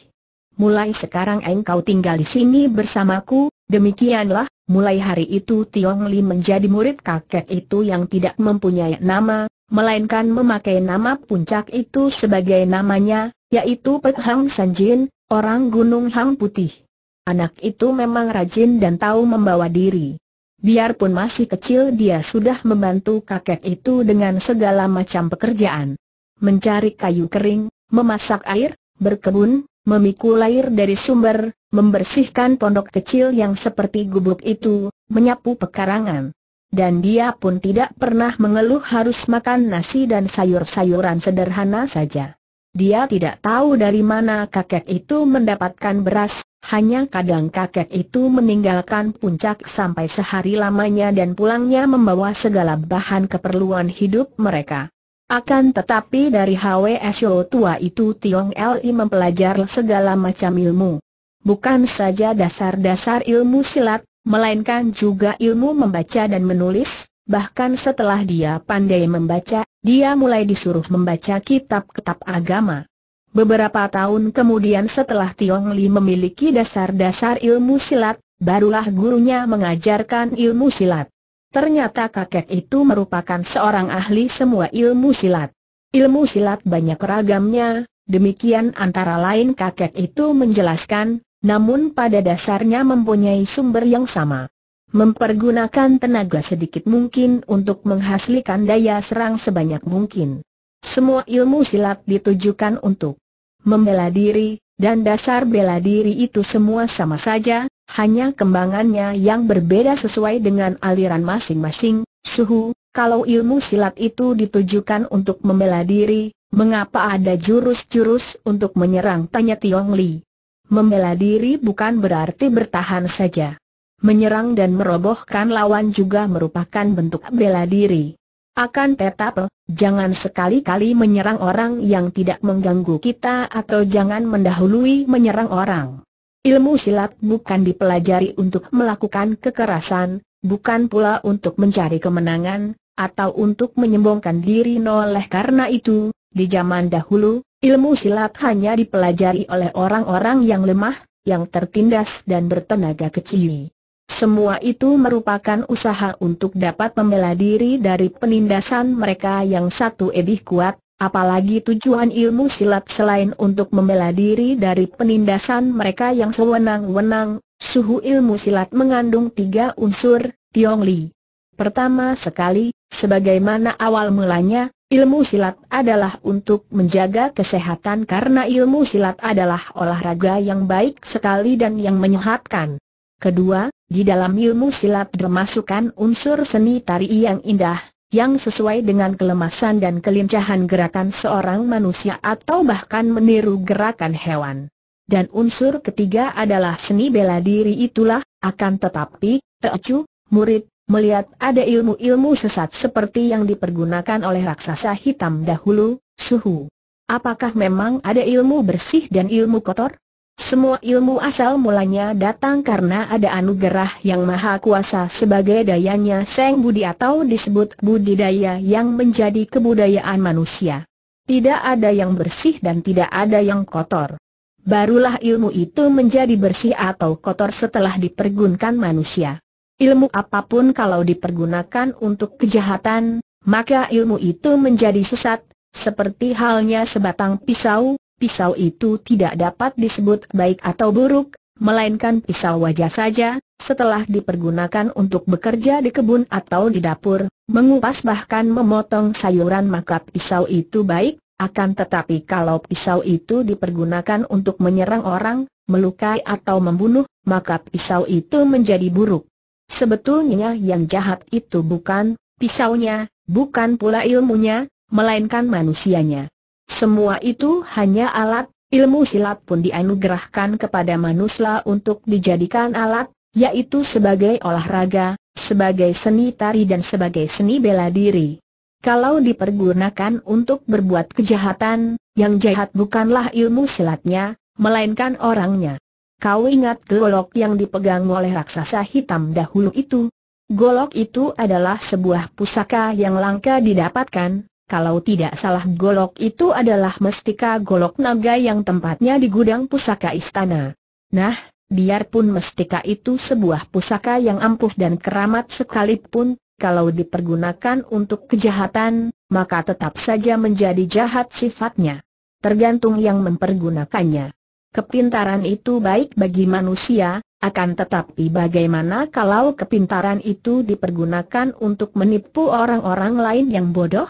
Mulai sekarang engkau tinggal di sini bersamaku, Demikianlah, mulai hari itu Tiong Li menjadi murid kakek itu yang tidak mempunyai nama, melainkan memakai nama puncak itu sebagai namanya, yaitu Pek Hang Sanjin, orang Gunung Hang Putih. Anak itu memang rajin dan tahu membawa diri. Biarpun masih kecil dia sudah membantu kakek itu dengan segala macam pekerjaan. Mencari kayu kering, memasak air, berkebun, memikul air dari sumber, membersihkan pondok kecil yang seperti gubuk itu, menyapu pekarangan. Dan dia pun tidak pernah mengeluh harus makan nasi dan sayur-sayuran sederhana saja. Dia tidak tahu dari mana kakek itu mendapatkan beras, hanya kadang kakek itu meninggalkan puncak sampai sehari lamanya dan pulangnya membawa segala bahan keperluan hidup mereka. Akan tetapi dari HWSO tua itu Tiong Li mempelajari segala macam ilmu bukan saja dasar-dasar ilmu silat, melainkan juga ilmu membaca dan menulis, bahkan setelah dia pandai membaca, dia mulai disuruh membaca kitab-kitab agama. Beberapa tahun kemudian setelah Tiong Li memiliki dasar-dasar ilmu silat, barulah gurunya mengajarkan ilmu silat. Ternyata kakek itu merupakan seorang ahli semua ilmu silat. Ilmu silat banyak ragamnya, demikian antara lain kakek itu menjelaskan, namun pada dasarnya mempunyai sumber yang sama. Mempergunakan tenaga sedikit mungkin untuk menghasilkan daya serang sebanyak mungkin. Semua ilmu silat ditujukan untuk membela diri, dan dasar bela diri itu semua sama saja, hanya kembangannya yang berbeda sesuai dengan aliran masing-masing. Suhu, kalau ilmu silat itu ditujukan untuk membela diri, mengapa ada jurus-jurus untuk menyerang? Tanya Tiong Li. Membela diri bukan berarti bertahan saja. Menyerang dan merobohkan lawan juga merupakan bentuk bela diri. Akan tetap, jangan sekali-kali menyerang orang yang tidak mengganggu kita atau jangan mendahului menyerang orang. Ilmu silat bukan dipelajari untuk melakukan kekerasan, bukan pula untuk mencari kemenangan, atau untuk menyombongkan diri noleh karena itu, di zaman dahulu, Ilmu silat hanya dipelajari oleh orang-orang yang lemah, yang tertindas dan bertenaga kecil. Semua itu merupakan usaha untuk dapat membela diri dari penindasan mereka yang satu lebih kuat, apalagi tujuan ilmu silat selain untuk membela diri dari penindasan mereka yang sewenang-wenang, suhu ilmu silat mengandung tiga unsur, Tiong Li, Pertama sekali, sebagaimana awal mulanya, ilmu silat adalah untuk menjaga kesehatan karena ilmu silat adalah olahraga yang baik sekali dan yang menyehatkan. Kedua, di dalam ilmu silat dimasukkan unsur seni tari yang indah, yang sesuai dengan kelemasan dan kelincahan gerakan seorang manusia atau bahkan meniru gerakan hewan. Dan unsur ketiga adalah seni bela diri itulah, akan tetapi, teacu, murid melihat ada ilmu-ilmu sesat seperti yang dipergunakan oleh raksasa hitam dahulu, suhu. Apakah memang ada ilmu bersih dan ilmu kotor? Semua ilmu asal mulanya datang karena ada anugerah yang maha kuasa sebagai dayanya Seng Budi atau disebut budidaya yang menjadi kebudayaan manusia. Tidak ada yang bersih dan tidak ada yang kotor. Barulah ilmu itu menjadi bersih atau kotor setelah dipergunakan manusia. Ilmu apapun kalau dipergunakan untuk kejahatan, maka ilmu itu menjadi sesat, seperti halnya sebatang pisau, pisau itu tidak dapat disebut baik atau buruk, melainkan pisau wajah saja, setelah dipergunakan untuk bekerja di kebun atau di dapur, mengupas bahkan memotong sayuran maka pisau itu baik, akan tetapi kalau pisau itu dipergunakan untuk menyerang orang, melukai atau membunuh, maka pisau itu menjadi buruk. Sebetulnya yang jahat itu bukan pisaunya, bukan pula ilmunya, melainkan manusianya. Semua itu hanya alat, ilmu silat pun dianugerahkan kepada manusia untuk dijadikan alat, yaitu sebagai olahraga, sebagai seni tari dan sebagai seni bela diri. Kalau dipergunakan untuk berbuat kejahatan, yang jahat bukanlah ilmu silatnya, melainkan orangnya. Kau ingat golok yang dipegang oleh raksasa hitam dahulu itu? Golok itu adalah sebuah pusaka yang langka didapatkan, kalau tidak salah golok itu adalah mestika golok naga yang tempatnya di gudang pusaka istana. Nah, biarpun mestika itu sebuah pusaka yang ampuh dan keramat sekalipun, kalau dipergunakan untuk kejahatan, maka tetap saja menjadi jahat sifatnya. Tergantung yang mempergunakannya. Kepintaran itu baik bagi manusia, akan tetapi bagaimana kalau kepintaran itu dipergunakan untuk menipu orang-orang lain yang bodoh?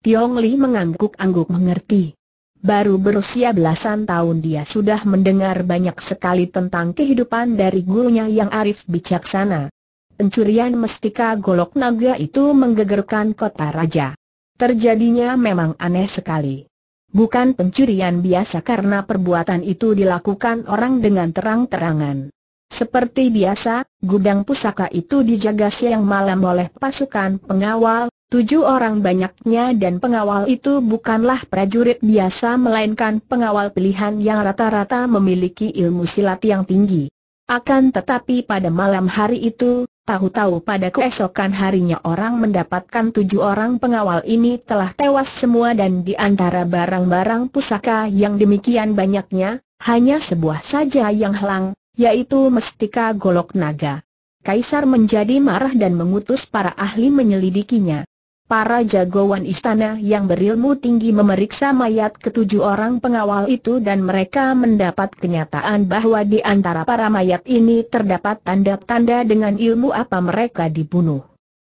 Tiong Li mengangguk-angguk mengerti. Baru berusia belasan tahun dia sudah mendengar banyak sekali tentang kehidupan dari gurunya yang arif bijaksana. Pencurian mestika golok naga itu menggegerkan kota raja. Terjadinya memang aneh sekali. Bukan pencurian biasa karena perbuatan itu dilakukan orang dengan terang-terangan. Seperti biasa, gudang pusaka itu dijaga siang malam oleh pasukan pengawal, tujuh orang banyaknya dan pengawal itu bukanlah prajurit biasa melainkan pengawal pilihan yang rata-rata memiliki ilmu silat yang tinggi. Akan tetapi pada malam hari itu, Tahu-tahu pada keesokan harinya orang mendapatkan tujuh orang pengawal ini telah tewas semua dan di antara barang-barang pusaka yang demikian banyaknya, hanya sebuah saja yang hilang, yaitu mestika golok naga. Kaisar menjadi marah dan mengutus para ahli menyelidikinya. Para jagoan istana yang berilmu tinggi memeriksa mayat ketujuh orang pengawal itu dan mereka mendapat kenyataan bahwa di antara para mayat ini terdapat tanda-tanda dengan ilmu apa mereka dibunuh.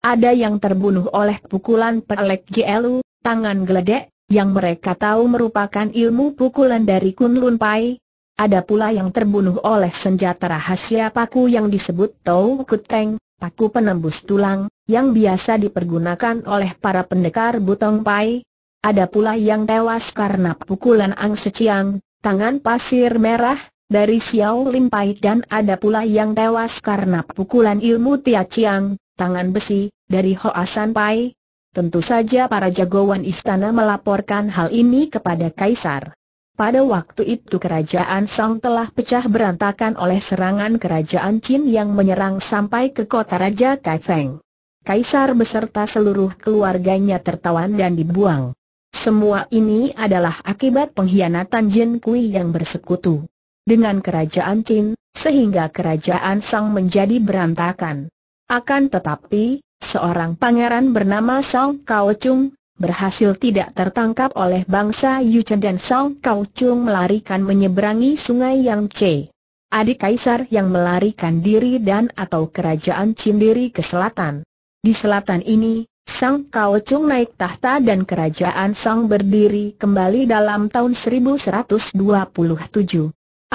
Ada yang terbunuh oleh pukulan pelek Jelu, tangan geledek, yang mereka tahu merupakan ilmu pukulan dari Kunlun Pai. Ada pula yang terbunuh oleh senjata rahasia paku yang disebut Tau Kuteng, paku penembus tulang, yang biasa dipergunakan oleh para pendekar Butong Pai. Ada pula yang tewas karena pukulan Ang Seciang, tangan pasir merah, dari Xiao Lim Pai dan ada pula yang tewas karena pukulan ilmu Tia Chiang, tangan besi, dari Hoa San Pai. Tentu saja para jagoan istana melaporkan hal ini kepada Kaisar. Pada waktu itu kerajaan Song telah pecah berantakan oleh serangan kerajaan Qin yang menyerang sampai ke kota Raja Kaifeng. Kaisar beserta seluruh keluarganya tertawan dan dibuang. Semua ini adalah akibat pengkhianatan Jin Kui yang bersekutu dengan kerajaan Qin, sehingga kerajaan Song menjadi berantakan. Akan tetapi, seorang pangeran bernama Song Kao Chung berhasil tidak tertangkap oleh bangsa Yuchen dan Song Kau Chung melarikan menyeberangi sungai Yang Che. Adik Kaisar yang melarikan diri dan atau kerajaan Cindiri ke selatan. Di selatan ini, Sang Kau Chung naik tahta dan kerajaan Sang berdiri kembali dalam tahun 1127.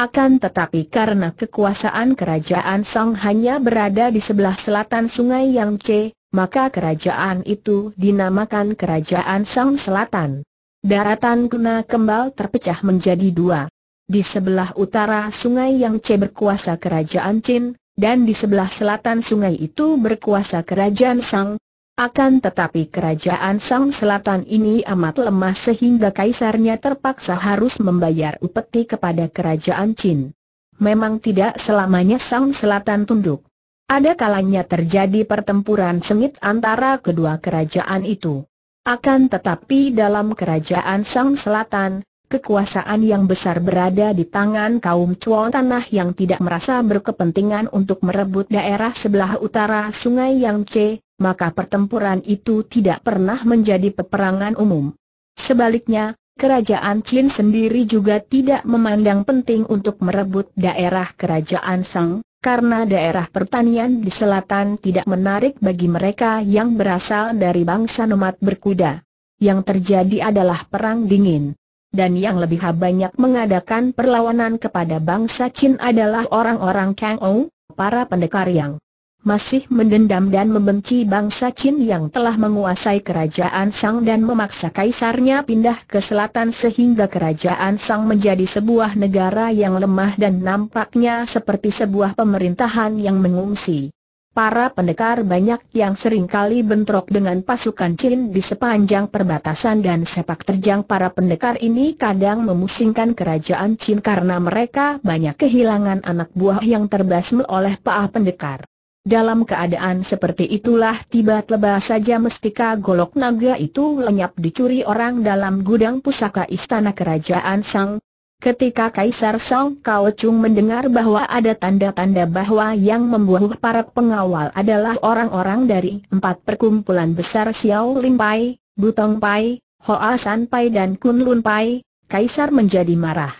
Akan tetapi karena kekuasaan kerajaan Sang hanya berada di sebelah selatan sungai Yang Che, maka kerajaan itu dinamakan Kerajaan Sang Selatan. Daratan Kuna Kembal terpecah menjadi dua. Di sebelah utara sungai yang C berkuasa Kerajaan Chin, dan di sebelah selatan sungai itu berkuasa Kerajaan Sang. Akan tetapi Kerajaan Sang Selatan ini amat lemah sehingga kaisarnya terpaksa harus membayar upeti kepada Kerajaan Chin. Memang tidak selamanya Sang Selatan tunduk. Ada kalanya terjadi pertempuran sengit antara kedua kerajaan itu. Akan tetapi dalam kerajaan Sang Selatan, kekuasaan yang besar berada di tangan kaum cuan tanah yang tidak merasa berkepentingan untuk merebut daerah sebelah utara sungai Yang C, maka pertempuran itu tidak pernah menjadi peperangan umum. Sebaliknya, kerajaan Qin sendiri juga tidak memandang penting untuk merebut daerah kerajaan Sang karena daerah pertanian di selatan tidak menarik bagi mereka yang berasal dari bangsa nomad berkuda. Yang terjadi adalah perang dingin. Dan yang lebih banyak mengadakan perlawanan kepada bangsa Chin adalah orang-orang Kang Ou, para pendekar yang masih mendendam dan membenci bangsa Qin yang telah menguasai kerajaan Sang dan memaksa kaisarnya pindah ke selatan sehingga kerajaan Sang menjadi sebuah negara yang lemah dan nampaknya seperti sebuah pemerintahan yang mengungsi. Para pendekar banyak yang seringkali bentrok dengan pasukan Qin di sepanjang perbatasan dan sepak terjang para pendekar ini kadang memusingkan kerajaan Qin karena mereka banyak kehilangan anak buah yang terbasmi oleh paah pendekar. Dalam keadaan seperti itulah tiba-tiba saja mestika golok naga itu lenyap dicuri orang dalam gudang pusaka istana kerajaan Sang. Ketika Kaisar Song Kao Chung mendengar bahwa ada tanda-tanda bahwa yang membunuh para pengawal adalah orang-orang dari empat perkumpulan besar Xiao Lim Pai, Butong Pai, Hoa San Pai dan Kun Lun Pai, Kaisar menjadi marah.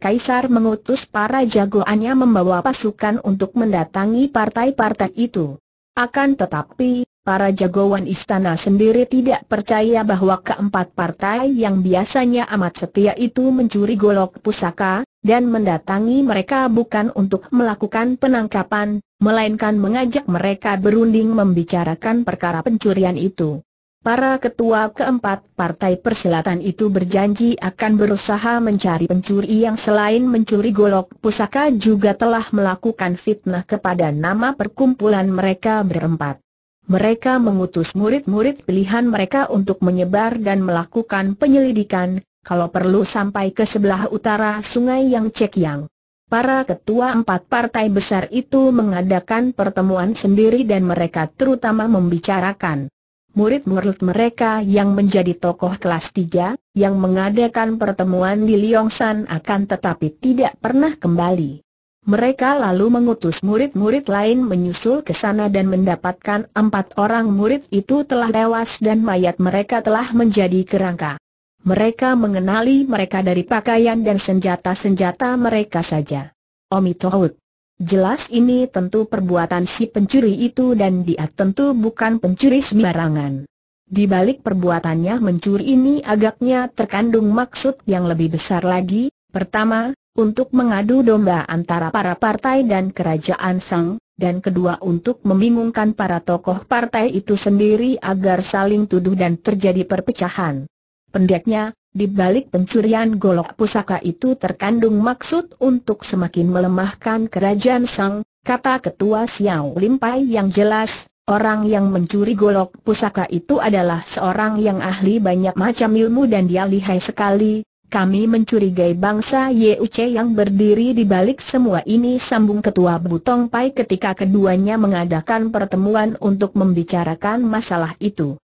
Kaisar mengutus para jagoannya membawa pasukan untuk mendatangi partai-partai itu. Akan tetapi, para jagoan istana sendiri tidak percaya bahwa keempat partai yang biasanya amat setia itu mencuri golok pusaka, dan mendatangi mereka bukan untuk melakukan penangkapan, melainkan mengajak mereka berunding membicarakan perkara pencurian itu. Para ketua keempat partai persilatan itu berjanji akan berusaha mencari pencuri yang selain mencuri golok pusaka juga telah melakukan fitnah kepada nama perkumpulan mereka berempat. Mereka mengutus murid-murid pilihan mereka untuk menyebar dan melakukan penyelidikan, kalau perlu sampai ke sebelah utara sungai yang cek yang. Para ketua empat partai besar itu mengadakan pertemuan sendiri dan mereka terutama membicarakan murid-murid mereka yang menjadi tokoh kelas 3, yang mengadakan pertemuan di Liongsan akan tetapi tidak pernah kembali. Mereka lalu mengutus murid-murid lain menyusul ke sana dan mendapatkan empat orang murid itu telah tewas dan mayat mereka telah menjadi kerangka. Mereka mengenali mereka dari pakaian dan senjata-senjata mereka saja. Omitohut. Jelas ini tentu perbuatan si pencuri itu dan dia tentu bukan pencuri sembarangan. Di balik perbuatannya mencuri ini agaknya terkandung maksud yang lebih besar lagi, pertama, untuk mengadu domba antara para partai dan kerajaan Sang, dan kedua untuk membingungkan para tokoh partai itu sendiri agar saling tuduh dan terjadi perpecahan. Pendeknya, di balik pencurian golok pusaka itu terkandung maksud untuk semakin melemahkan kerajaan Sang, kata ketua Xiao Limpai yang jelas, orang yang mencuri golok pusaka itu adalah seorang yang ahli banyak macam ilmu dan dia lihai sekali. Kami mencurigai bangsa YUC yang berdiri di balik semua ini sambung ketua Butong Pai ketika keduanya mengadakan pertemuan untuk membicarakan masalah itu.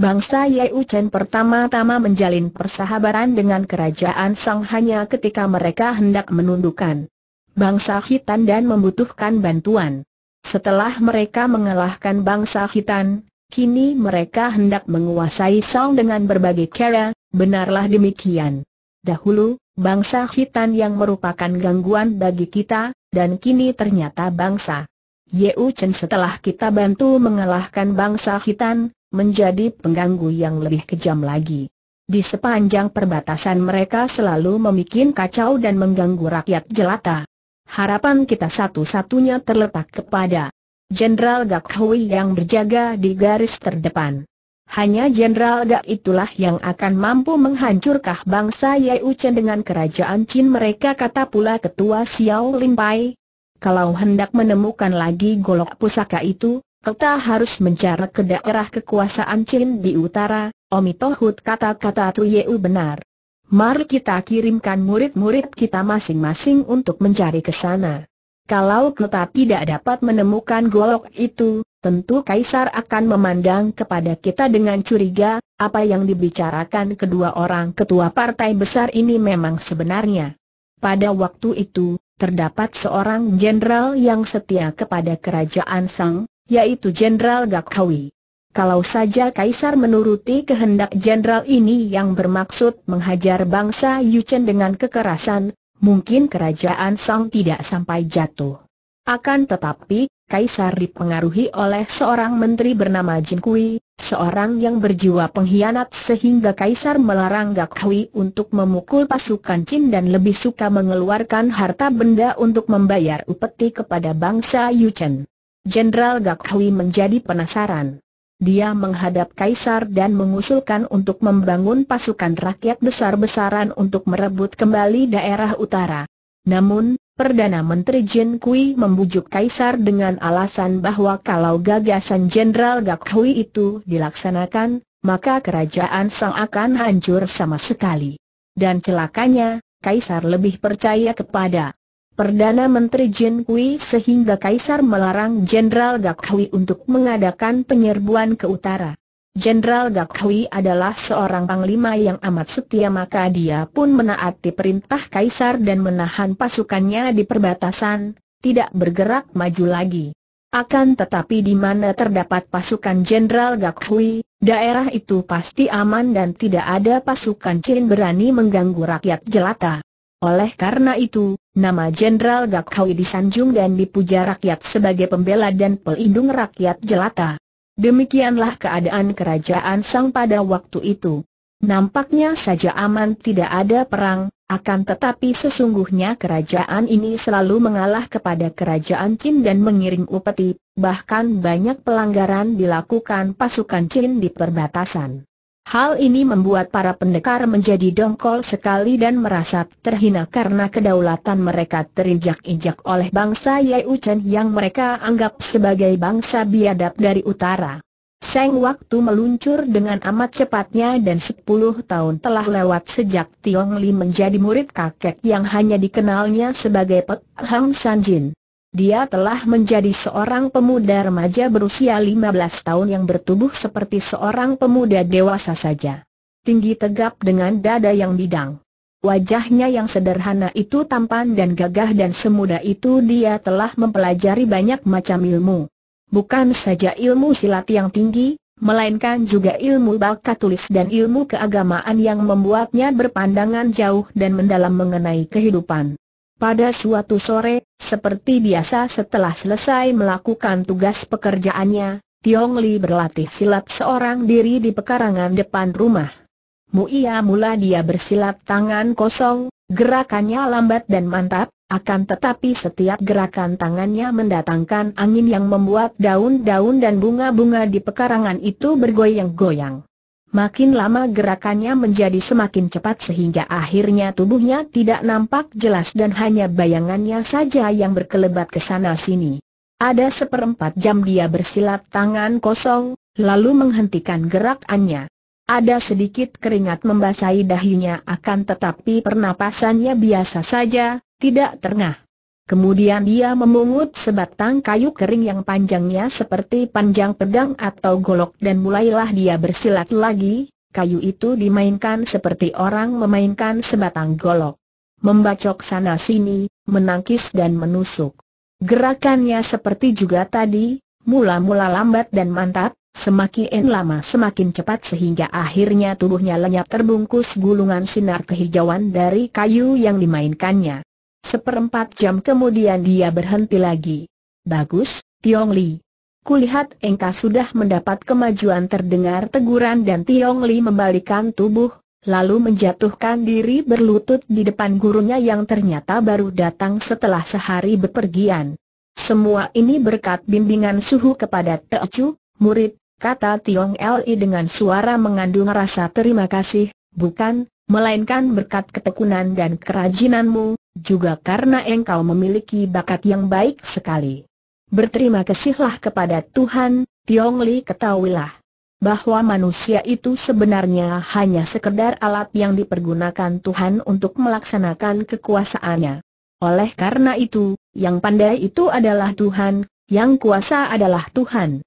Bangsa Yeu Chen pertama-tama menjalin persahabatan dengan kerajaan Sang hanya ketika mereka hendak menundukkan bangsa Hitan dan membutuhkan bantuan. Setelah mereka mengalahkan bangsa Hitan, kini mereka hendak menguasai Sang dengan berbagai cara, benarlah demikian. Dahulu, bangsa Hitan yang merupakan gangguan bagi kita, dan kini ternyata bangsa Yeu Chen setelah kita bantu mengalahkan bangsa Hitan menjadi pengganggu yang lebih kejam lagi. Di sepanjang perbatasan mereka selalu memikin kacau dan mengganggu rakyat jelata. Harapan kita satu-satunya terletak kepada Jenderal Gak Hui yang berjaga di garis terdepan. Hanya Jenderal Gak itulah yang akan mampu menghancurkan bangsa Yai Uchen dengan kerajaan Chin mereka kata pula ketua Xiao Limpai. Kalau hendak menemukan lagi golok pusaka itu, kita harus mencari ke daerah kekuasaan Chin di utara, Omi Tohut kata-kata Tuyeu benar. Mari kita kirimkan murid-murid kita masing-masing untuk mencari ke sana. Kalau kita tidak dapat menemukan golok itu, tentu Kaisar akan memandang kepada kita dengan curiga, apa yang dibicarakan kedua orang ketua partai besar ini memang sebenarnya. Pada waktu itu, terdapat seorang jenderal yang setia kepada kerajaan Sang, yaitu Jenderal Gakhawi. Kalau saja Kaisar menuruti kehendak jenderal ini yang bermaksud menghajar bangsa Yuchen dengan kekerasan, mungkin kerajaan Song tidak sampai jatuh. Akan tetapi, Kaisar dipengaruhi oleh seorang menteri bernama Jin Kui, seorang yang berjiwa pengkhianat sehingga Kaisar melarang Gakhui untuk memukul pasukan Jin dan lebih suka mengeluarkan harta benda untuk membayar upeti kepada bangsa Yuchen. Jenderal Gak menjadi penasaran. Dia menghadap kaisar dan mengusulkan untuk membangun pasukan rakyat besar-besaran untuk merebut kembali daerah utara. Namun, Perdana Menteri Jin Kui membujuk kaisar dengan alasan bahwa kalau gagasan Jenderal Gak itu dilaksanakan, maka kerajaan Sang akan hancur sama sekali. Dan celakanya, kaisar lebih percaya kepada Perdana Menteri Jin Kui sehingga Kaisar melarang Jenderal Gak Hui untuk mengadakan penyerbuan ke utara. Jenderal Gak Hui adalah seorang panglima yang amat setia maka dia pun menaati perintah Kaisar dan menahan pasukannya di perbatasan, tidak bergerak maju lagi. Akan tetapi di mana terdapat pasukan Jenderal Gak Hui, daerah itu pasti aman dan tidak ada pasukan Jin berani mengganggu rakyat jelata. Oleh karena itu, Nama Jenderal Gakhawi disanjung dan dipuja rakyat sebagai pembela dan pelindung rakyat jelata. Demikianlah keadaan kerajaan Sang pada waktu itu. Nampaknya saja aman tidak ada perang, akan tetapi sesungguhnya kerajaan ini selalu mengalah kepada kerajaan Qin dan mengiring upeti, bahkan banyak pelanggaran dilakukan pasukan Qin di perbatasan. Hal ini membuat para pendekar menjadi dongkol sekali dan merasa terhina karena kedaulatan mereka terinjak-injak oleh bangsa Yau yang mereka anggap sebagai bangsa biadab dari utara. Seng waktu meluncur dengan amat cepatnya dan sepuluh tahun telah lewat sejak Tiong Li menjadi murid kakek yang hanya dikenalnya sebagai Pek Hang Jin. Dia telah menjadi seorang pemuda remaja berusia 15 tahun yang bertubuh seperti seorang pemuda dewasa saja. Tinggi tegap dengan dada yang bidang. Wajahnya yang sederhana itu tampan dan gagah dan semuda itu dia telah mempelajari banyak macam ilmu. Bukan saja ilmu silat yang tinggi, melainkan juga ilmu bakat tulis dan ilmu keagamaan yang membuatnya berpandangan jauh dan mendalam mengenai kehidupan. Pada suatu sore, seperti biasa setelah selesai melakukan tugas pekerjaannya, Tiong Li berlatih silat seorang diri di pekarangan depan rumah. Muia mula dia bersilat tangan kosong, gerakannya lambat dan mantap, akan tetapi setiap gerakan tangannya mendatangkan angin yang membuat daun-daun dan bunga-bunga di pekarangan itu bergoyang-goyang. Makin lama gerakannya menjadi semakin cepat sehingga akhirnya tubuhnya tidak nampak jelas dan hanya bayangannya saja yang berkelebat ke sana sini. Ada seperempat jam dia bersilat tangan kosong, lalu menghentikan gerakannya. Ada sedikit keringat membasahi dahinya akan tetapi pernapasannya biasa saja, tidak terengah. Kemudian dia memungut sebatang kayu kering yang panjangnya seperti panjang pedang atau golok dan mulailah dia bersilat lagi, kayu itu dimainkan seperti orang memainkan sebatang golok. Membacok sana-sini, menangkis dan menusuk. Gerakannya seperti juga tadi, mula-mula lambat dan mantap, semakin lama semakin cepat sehingga akhirnya tubuhnya lenyap terbungkus gulungan sinar kehijauan dari kayu yang dimainkannya. Seperempat jam kemudian dia berhenti lagi. Bagus, Tiong Li. Kulihat engkau sudah mendapat kemajuan terdengar teguran dan Tiong Li membalikan tubuh, lalu menjatuhkan diri berlutut di depan gurunya yang ternyata baru datang setelah sehari bepergian. Semua ini berkat bimbingan suhu kepada Teocu, murid, kata Tiong Li dengan suara mengandung rasa terima kasih, bukan, melainkan berkat ketekunan dan kerajinanmu, juga karena engkau memiliki bakat yang baik sekali. Berterima kasihlah kepada Tuhan, Tiong Li ketahuilah bahwa manusia itu sebenarnya hanya sekedar alat yang dipergunakan Tuhan untuk melaksanakan kekuasaannya. Oleh karena itu, yang pandai itu adalah Tuhan, yang kuasa adalah Tuhan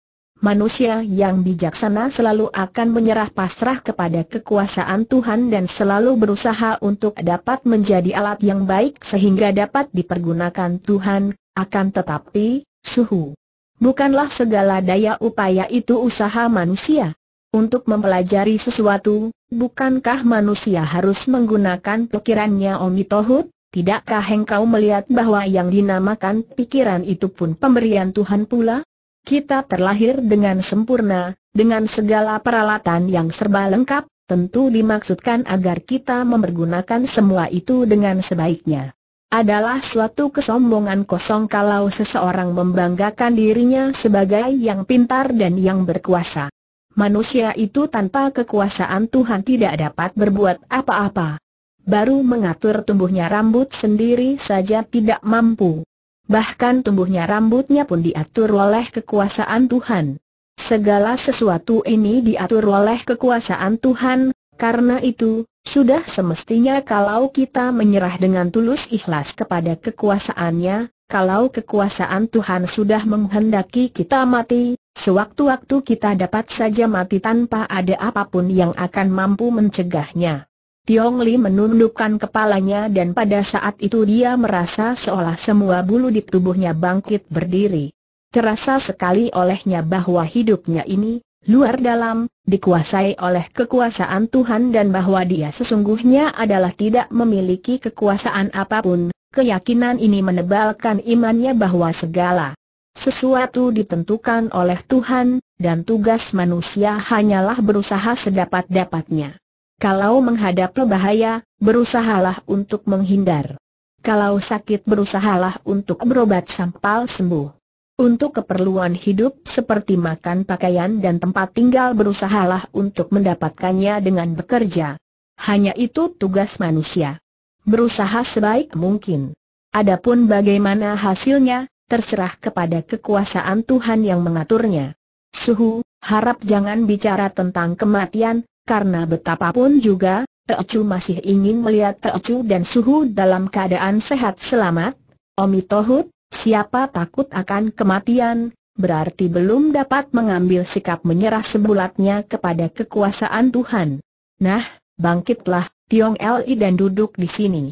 manusia yang bijaksana selalu akan menyerah pasrah kepada kekuasaan Tuhan dan selalu berusaha untuk dapat menjadi alat yang baik sehingga dapat dipergunakan Tuhan, akan tetapi, suhu. Bukanlah segala daya upaya itu usaha manusia. Untuk mempelajari sesuatu, bukankah manusia harus menggunakan pikirannya Omi Tohut? Tidakkah engkau melihat bahwa yang dinamakan pikiran itu pun pemberian Tuhan pula? kita terlahir dengan sempurna, dengan segala peralatan yang serba lengkap, tentu dimaksudkan agar kita mempergunakan semua itu dengan sebaiknya. Adalah suatu kesombongan kosong kalau seseorang membanggakan dirinya sebagai yang pintar dan yang berkuasa. Manusia itu tanpa kekuasaan Tuhan tidak dapat berbuat apa-apa. Baru mengatur tumbuhnya rambut sendiri saja tidak mampu. Bahkan tumbuhnya rambutnya pun diatur oleh kekuasaan Tuhan. Segala sesuatu ini diatur oleh kekuasaan Tuhan, karena itu, sudah semestinya kalau kita menyerah dengan tulus ikhlas kepada kekuasaannya, kalau kekuasaan Tuhan sudah menghendaki kita mati, sewaktu-waktu kita dapat saja mati tanpa ada apapun yang akan mampu mencegahnya. Tiong Li menundukkan kepalanya dan pada saat itu dia merasa seolah semua bulu di tubuhnya bangkit berdiri. Terasa sekali olehnya bahwa hidupnya ini, luar dalam, dikuasai oleh kekuasaan Tuhan dan bahwa dia sesungguhnya adalah tidak memiliki kekuasaan apapun, keyakinan ini menebalkan imannya bahwa segala sesuatu ditentukan oleh Tuhan, dan tugas manusia hanyalah berusaha sedapat-dapatnya. Kalau menghadap bahaya, berusahalah untuk menghindar. Kalau sakit berusahalah untuk berobat sampal sembuh. Untuk keperluan hidup seperti makan pakaian dan tempat tinggal berusahalah untuk mendapatkannya dengan bekerja. Hanya itu tugas manusia. Berusaha sebaik mungkin. Adapun bagaimana hasilnya, terserah kepada kekuasaan Tuhan yang mengaturnya. Suhu, harap jangan bicara tentang kematian, karena betapapun juga, Teochu masih ingin melihat Teochu dan Suhu dalam keadaan sehat selamat. Omi Tohut, siapa takut akan kematian, berarti belum dapat mengambil sikap menyerah sebulatnya kepada kekuasaan Tuhan. Nah, bangkitlah, Tiong Li dan duduk di sini.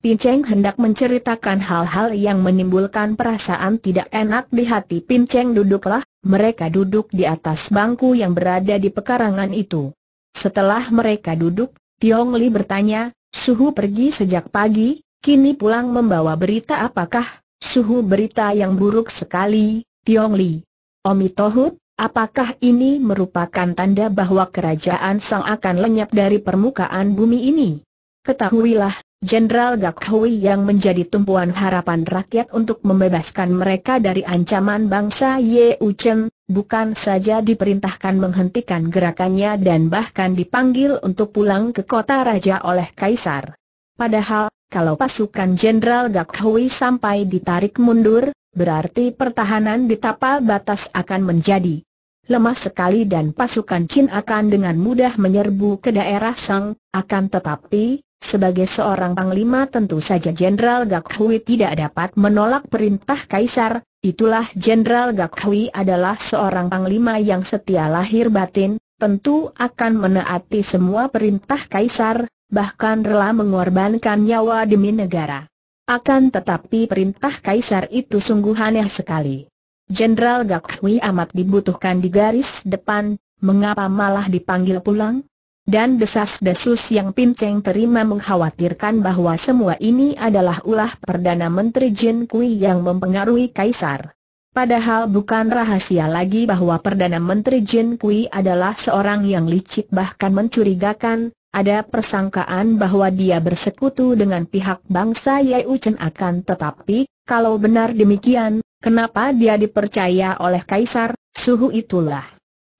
Pin Cheng hendak menceritakan hal-hal yang menimbulkan perasaan tidak enak di hati Pin Cheng. duduklah, mereka duduk di atas bangku yang berada di pekarangan itu. Setelah mereka duduk, Tiong Li bertanya, Suhu pergi sejak pagi, kini pulang membawa berita apakah? Suhu berita yang buruk sekali, Tiong Li. Omi Tohut, apakah ini merupakan tanda bahwa kerajaan Sang akan lenyap dari permukaan bumi ini? Ketahuilah, Jenderal Gak yang menjadi tumpuan harapan rakyat untuk membebaskan mereka dari ancaman bangsa Ye Uchen, bukan saja diperintahkan menghentikan gerakannya dan bahkan dipanggil untuk pulang ke kota raja oleh kaisar. Padahal, kalau pasukan Jenderal Gak sampai ditarik mundur, berarti pertahanan di tapal batas akan menjadi lemah sekali dan pasukan Chin akan dengan mudah menyerbu ke daerah Sang, akan tetapi, sebagai seorang panglima tentu saja Jenderal Gak Hui tidak dapat menolak perintah Kaisar, itulah Jenderal Gak Hui adalah seorang panglima yang setia lahir batin, tentu akan menaati semua perintah Kaisar, bahkan rela mengorbankan nyawa demi negara. Akan tetapi perintah Kaisar itu sungguh aneh sekali. Jenderal Gak Hui amat dibutuhkan di garis depan, mengapa malah dipanggil pulang? Dan desas-desus yang pinceng terima mengkhawatirkan bahwa semua ini adalah ulah Perdana Menteri Jin Kui yang mempengaruhi Kaisar. Padahal bukan rahasia lagi bahwa Perdana Menteri Jin Kui adalah seorang yang licik bahkan mencurigakan, ada persangkaan bahwa dia bersekutu dengan pihak bangsa Yai Uchen akan tetapi, kalau benar demikian, kenapa dia dipercaya oleh Kaisar, suhu itulah.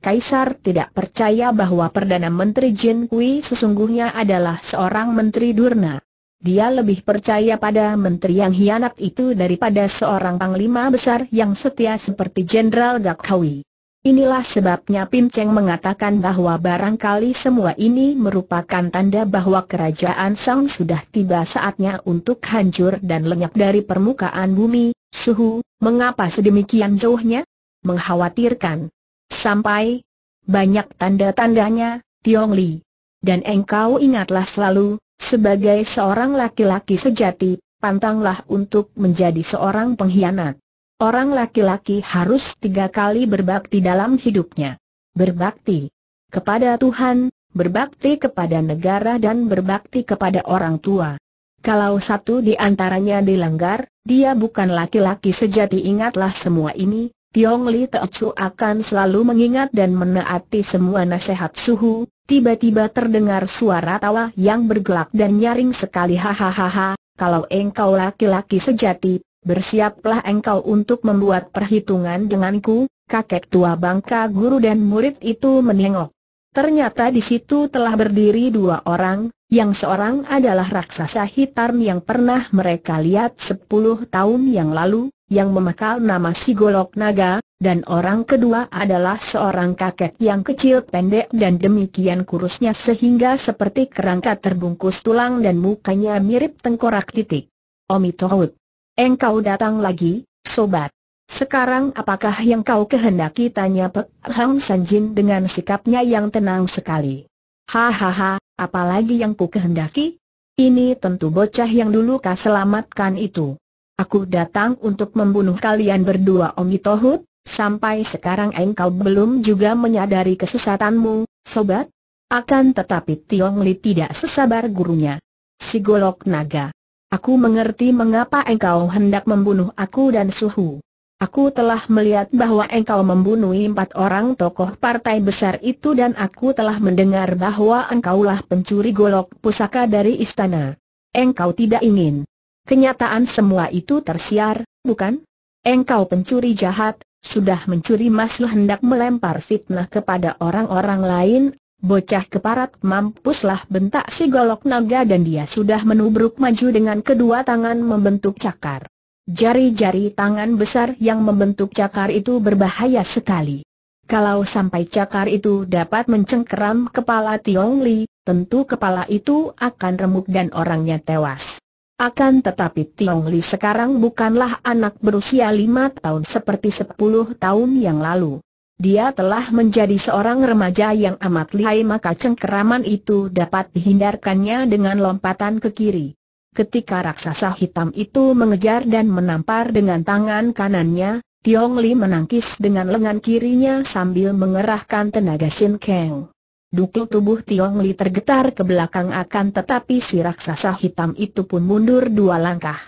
Kaisar tidak percaya bahwa Perdana Menteri Jin Kui sesungguhnya adalah seorang Menteri Durna. Dia lebih percaya pada menteri yang hianat itu daripada seorang panglima besar yang setia seperti Jenderal Gak Hui. Inilah sebabnya Pim Cheng mengatakan bahwa barangkali semua ini merupakan tanda bahwa kerajaan Song sudah tiba saatnya untuk hancur dan lenyap dari permukaan bumi. Suhu, mengapa sedemikian jauhnya? Mengkhawatirkan. Sampai banyak tanda-tandanya, Tiong Li. Dan engkau ingatlah selalu, sebagai seorang laki-laki sejati, pantanglah untuk menjadi seorang pengkhianat. Orang laki-laki harus tiga kali berbakti dalam hidupnya. Berbakti kepada Tuhan, berbakti kepada negara dan berbakti kepada orang tua. Kalau satu di antaranya dilanggar, dia bukan laki-laki sejati ingatlah semua ini, Tiong Li Teocu akan selalu mengingat dan menaati semua nasihat suhu, tiba-tiba terdengar suara tawa yang bergelak dan nyaring sekali hahaha, kalau engkau laki-laki sejati, bersiaplah engkau untuk membuat perhitungan denganku, kakek tua bangka guru dan murid itu menengok. Ternyata di situ telah berdiri dua orang, yang seorang adalah raksasa hitam yang pernah mereka lihat 10 tahun yang lalu, yang memekal nama si Golok Naga, dan orang kedua adalah seorang kakek yang kecil pendek dan demikian kurusnya sehingga seperti kerangka terbungkus tulang dan mukanya mirip tengkorak titik. Omi Tohut, engkau datang lagi, sobat. Sekarang apakah yang kau kehendaki tanya Pek Hang Sanjin dengan sikapnya yang tenang sekali. Hahaha, apalagi yang ku kehendaki? Ini tentu bocah yang dulu kau selamatkan itu. Aku datang untuk membunuh kalian berdua Omi Tohut, sampai sekarang engkau belum juga menyadari kesesatanmu, sobat. Akan tetapi Tiong Li tidak sesabar gurunya. Si Golok Naga. Aku mengerti mengapa engkau hendak membunuh aku dan Suhu. Aku telah melihat bahwa engkau membunuh empat orang tokoh partai besar itu dan aku telah mendengar bahwa engkaulah pencuri golok pusaka dari istana. Engkau tidak ingin. Kenyataan semua itu tersiar, bukan? Engkau pencuri jahat, sudah mencuri maslah hendak melempar fitnah kepada orang-orang lain, Bocah keparat mampuslah bentak si golok naga dan dia sudah menubruk maju dengan kedua tangan membentuk cakar. Jari-jari tangan besar yang membentuk cakar itu berbahaya sekali. Kalau sampai cakar itu dapat mencengkeram kepala Tiong Li, tentu kepala itu akan remuk dan orangnya tewas. Akan tetapi Tiong Li sekarang bukanlah anak berusia lima tahun seperti sepuluh tahun yang lalu. Dia telah menjadi seorang remaja yang amat lihai maka cengkeraman itu dapat dihindarkannya dengan lompatan ke kiri. Ketika raksasa hitam itu mengejar dan menampar dengan tangan kanannya, Tiong Li menangkis dengan lengan kirinya sambil mengerahkan tenaga Sin Kang. Dukul tubuh Tiong Li tergetar ke belakang akan tetapi si raksasa hitam itu pun mundur dua langkah.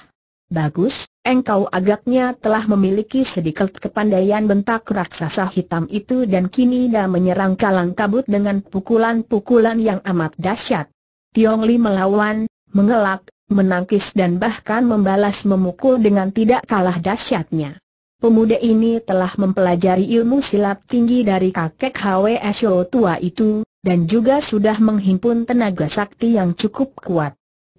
Bagus, engkau agaknya telah memiliki sedikit kepandaian bentak raksasa hitam itu dan kini dah menyerang kalang kabut dengan pukulan-pukulan yang amat dahsyat. Tiong Li melawan, mengelak, menangkis dan bahkan membalas memukul dengan tidak kalah dahsyatnya. Pemuda ini telah mempelajari ilmu silat tinggi dari kakek HWSO tua itu, dan juga sudah menghimpun tenaga sakti yang cukup kuat.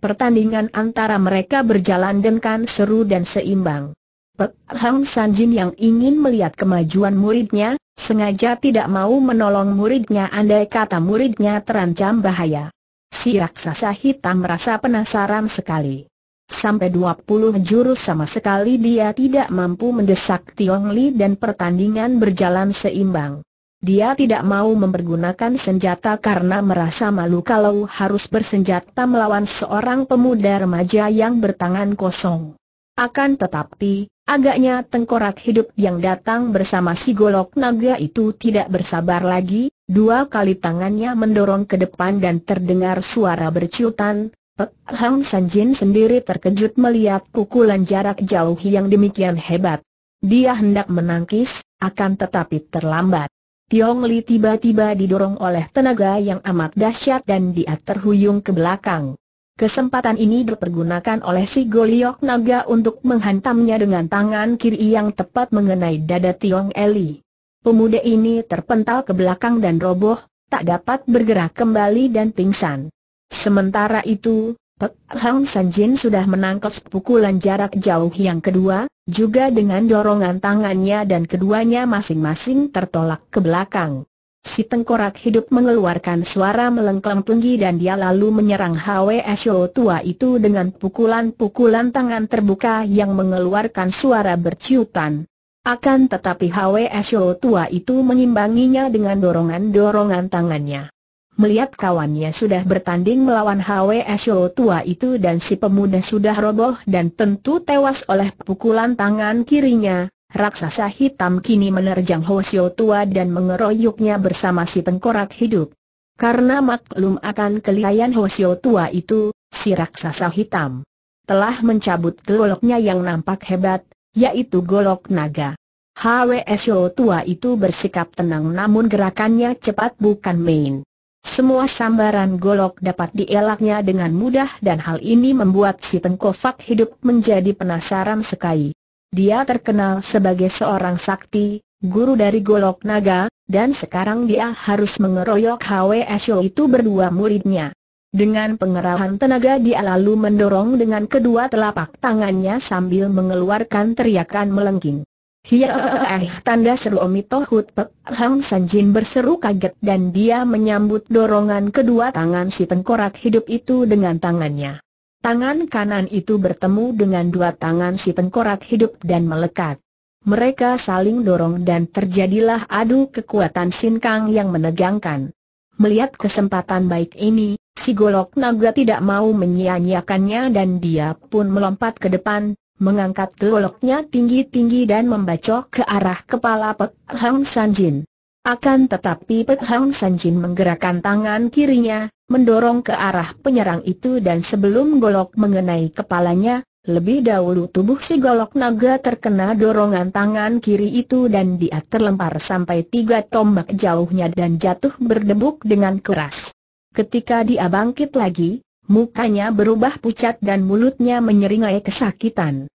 Pertandingan antara mereka berjalan dengan seru dan seimbang. Pek Hang Sanjin yang ingin melihat kemajuan muridnya, sengaja tidak mau menolong muridnya andai kata muridnya terancam bahaya. Si raksasa hitam merasa penasaran sekali. Sampai 20 jurus sama sekali dia tidak mampu mendesak Tiong Li dan pertandingan berjalan seimbang. Dia tidak mau mempergunakan senjata karena merasa malu kalau harus bersenjata melawan seorang pemuda remaja yang bertangan kosong. Akan tetapi, agaknya tengkorak hidup yang datang bersama si golok naga itu tidak bersabar lagi, Dua kali tangannya mendorong ke depan dan terdengar suara berciutan, Pek Hang Sanjin sendiri terkejut melihat pukulan jarak jauh yang demikian hebat. Dia hendak menangkis, akan tetapi terlambat. Tiong Li tiba-tiba didorong oleh tenaga yang amat dahsyat dan dia terhuyung ke belakang. Kesempatan ini dipergunakan oleh si Goliok Naga untuk menghantamnya dengan tangan kiri yang tepat mengenai dada Tiong Li. Pemuda ini terpental ke belakang dan roboh, tak dapat bergerak kembali dan pingsan. Sementara itu, Pek Hang Sanjin sudah menangkap pukulan jarak jauh yang kedua, juga dengan dorongan tangannya dan keduanya masing-masing tertolak ke belakang. Si tengkorak hidup mengeluarkan suara melengkang tinggi dan dia lalu menyerang Hwe Sho tua itu dengan pukulan-pukulan tangan terbuka yang mengeluarkan suara berciutan. Akan tetapi Esho tua itu mengimbanginya dengan dorongan-dorongan tangannya. Melihat kawannya sudah bertanding melawan Esho tua itu dan si pemuda sudah roboh dan tentu tewas oleh pukulan tangan kirinya, raksasa hitam kini menerjang Esho tua dan mengeroyoknya bersama si tengkorak hidup. Karena maklum akan kelihayan Esho tua itu, si raksasa hitam telah mencabut geloknya yang nampak hebat, yaitu golok naga. HWSO tua itu bersikap tenang namun gerakannya cepat bukan main. Semua sambaran golok dapat dielaknya dengan mudah dan hal ini membuat si Tengkofak hidup menjadi penasaran sekali. Dia terkenal sebagai seorang sakti, guru dari golok naga, dan sekarang dia harus mengeroyok HWSO itu berdua muridnya. Dengan pengerahan tenaga dia lalu mendorong dengan kedua telapak tangannya sambil mengeluarkan teriakan melengking. Hiaah eh, eh, tanda seru omi tohut Pek Hang Sanjin berseru kaget dan dia menyambut dorongan kedua tangan si tengkorak hidup itu dengan tangannya. Tangan kanan itu bertemu dengan dua tangan si tengkorak hidup dan melekat. Mereka saling dorong dan terjadilah adu kekuatan sinkang yang menegangkan. Melihat kesempatan baik ini, Si golok naga tidak mau menyia-nyiakannya dan dia pun melompat ke depan, mengangkat goloknya tinggi-tinggi dan membacok ke arah kepala Pek Hang Sanjin. Akan tetapi Pek Hang Sanjin menggerakkan tangan kirinya, mendorong ke arah penyerang itu dan sebelum golok mengenai kepalanya, lebih dahulu tubuh si golok naga terkena dorongan tangan kiri itu dan dia terlempar sampai tiga tombak jauhnya dan jatuh berdebuk dengan keras. Ketika dia bangkit lagi, mukanya berubah pucat dan mulutnya menyeringai kesakitan.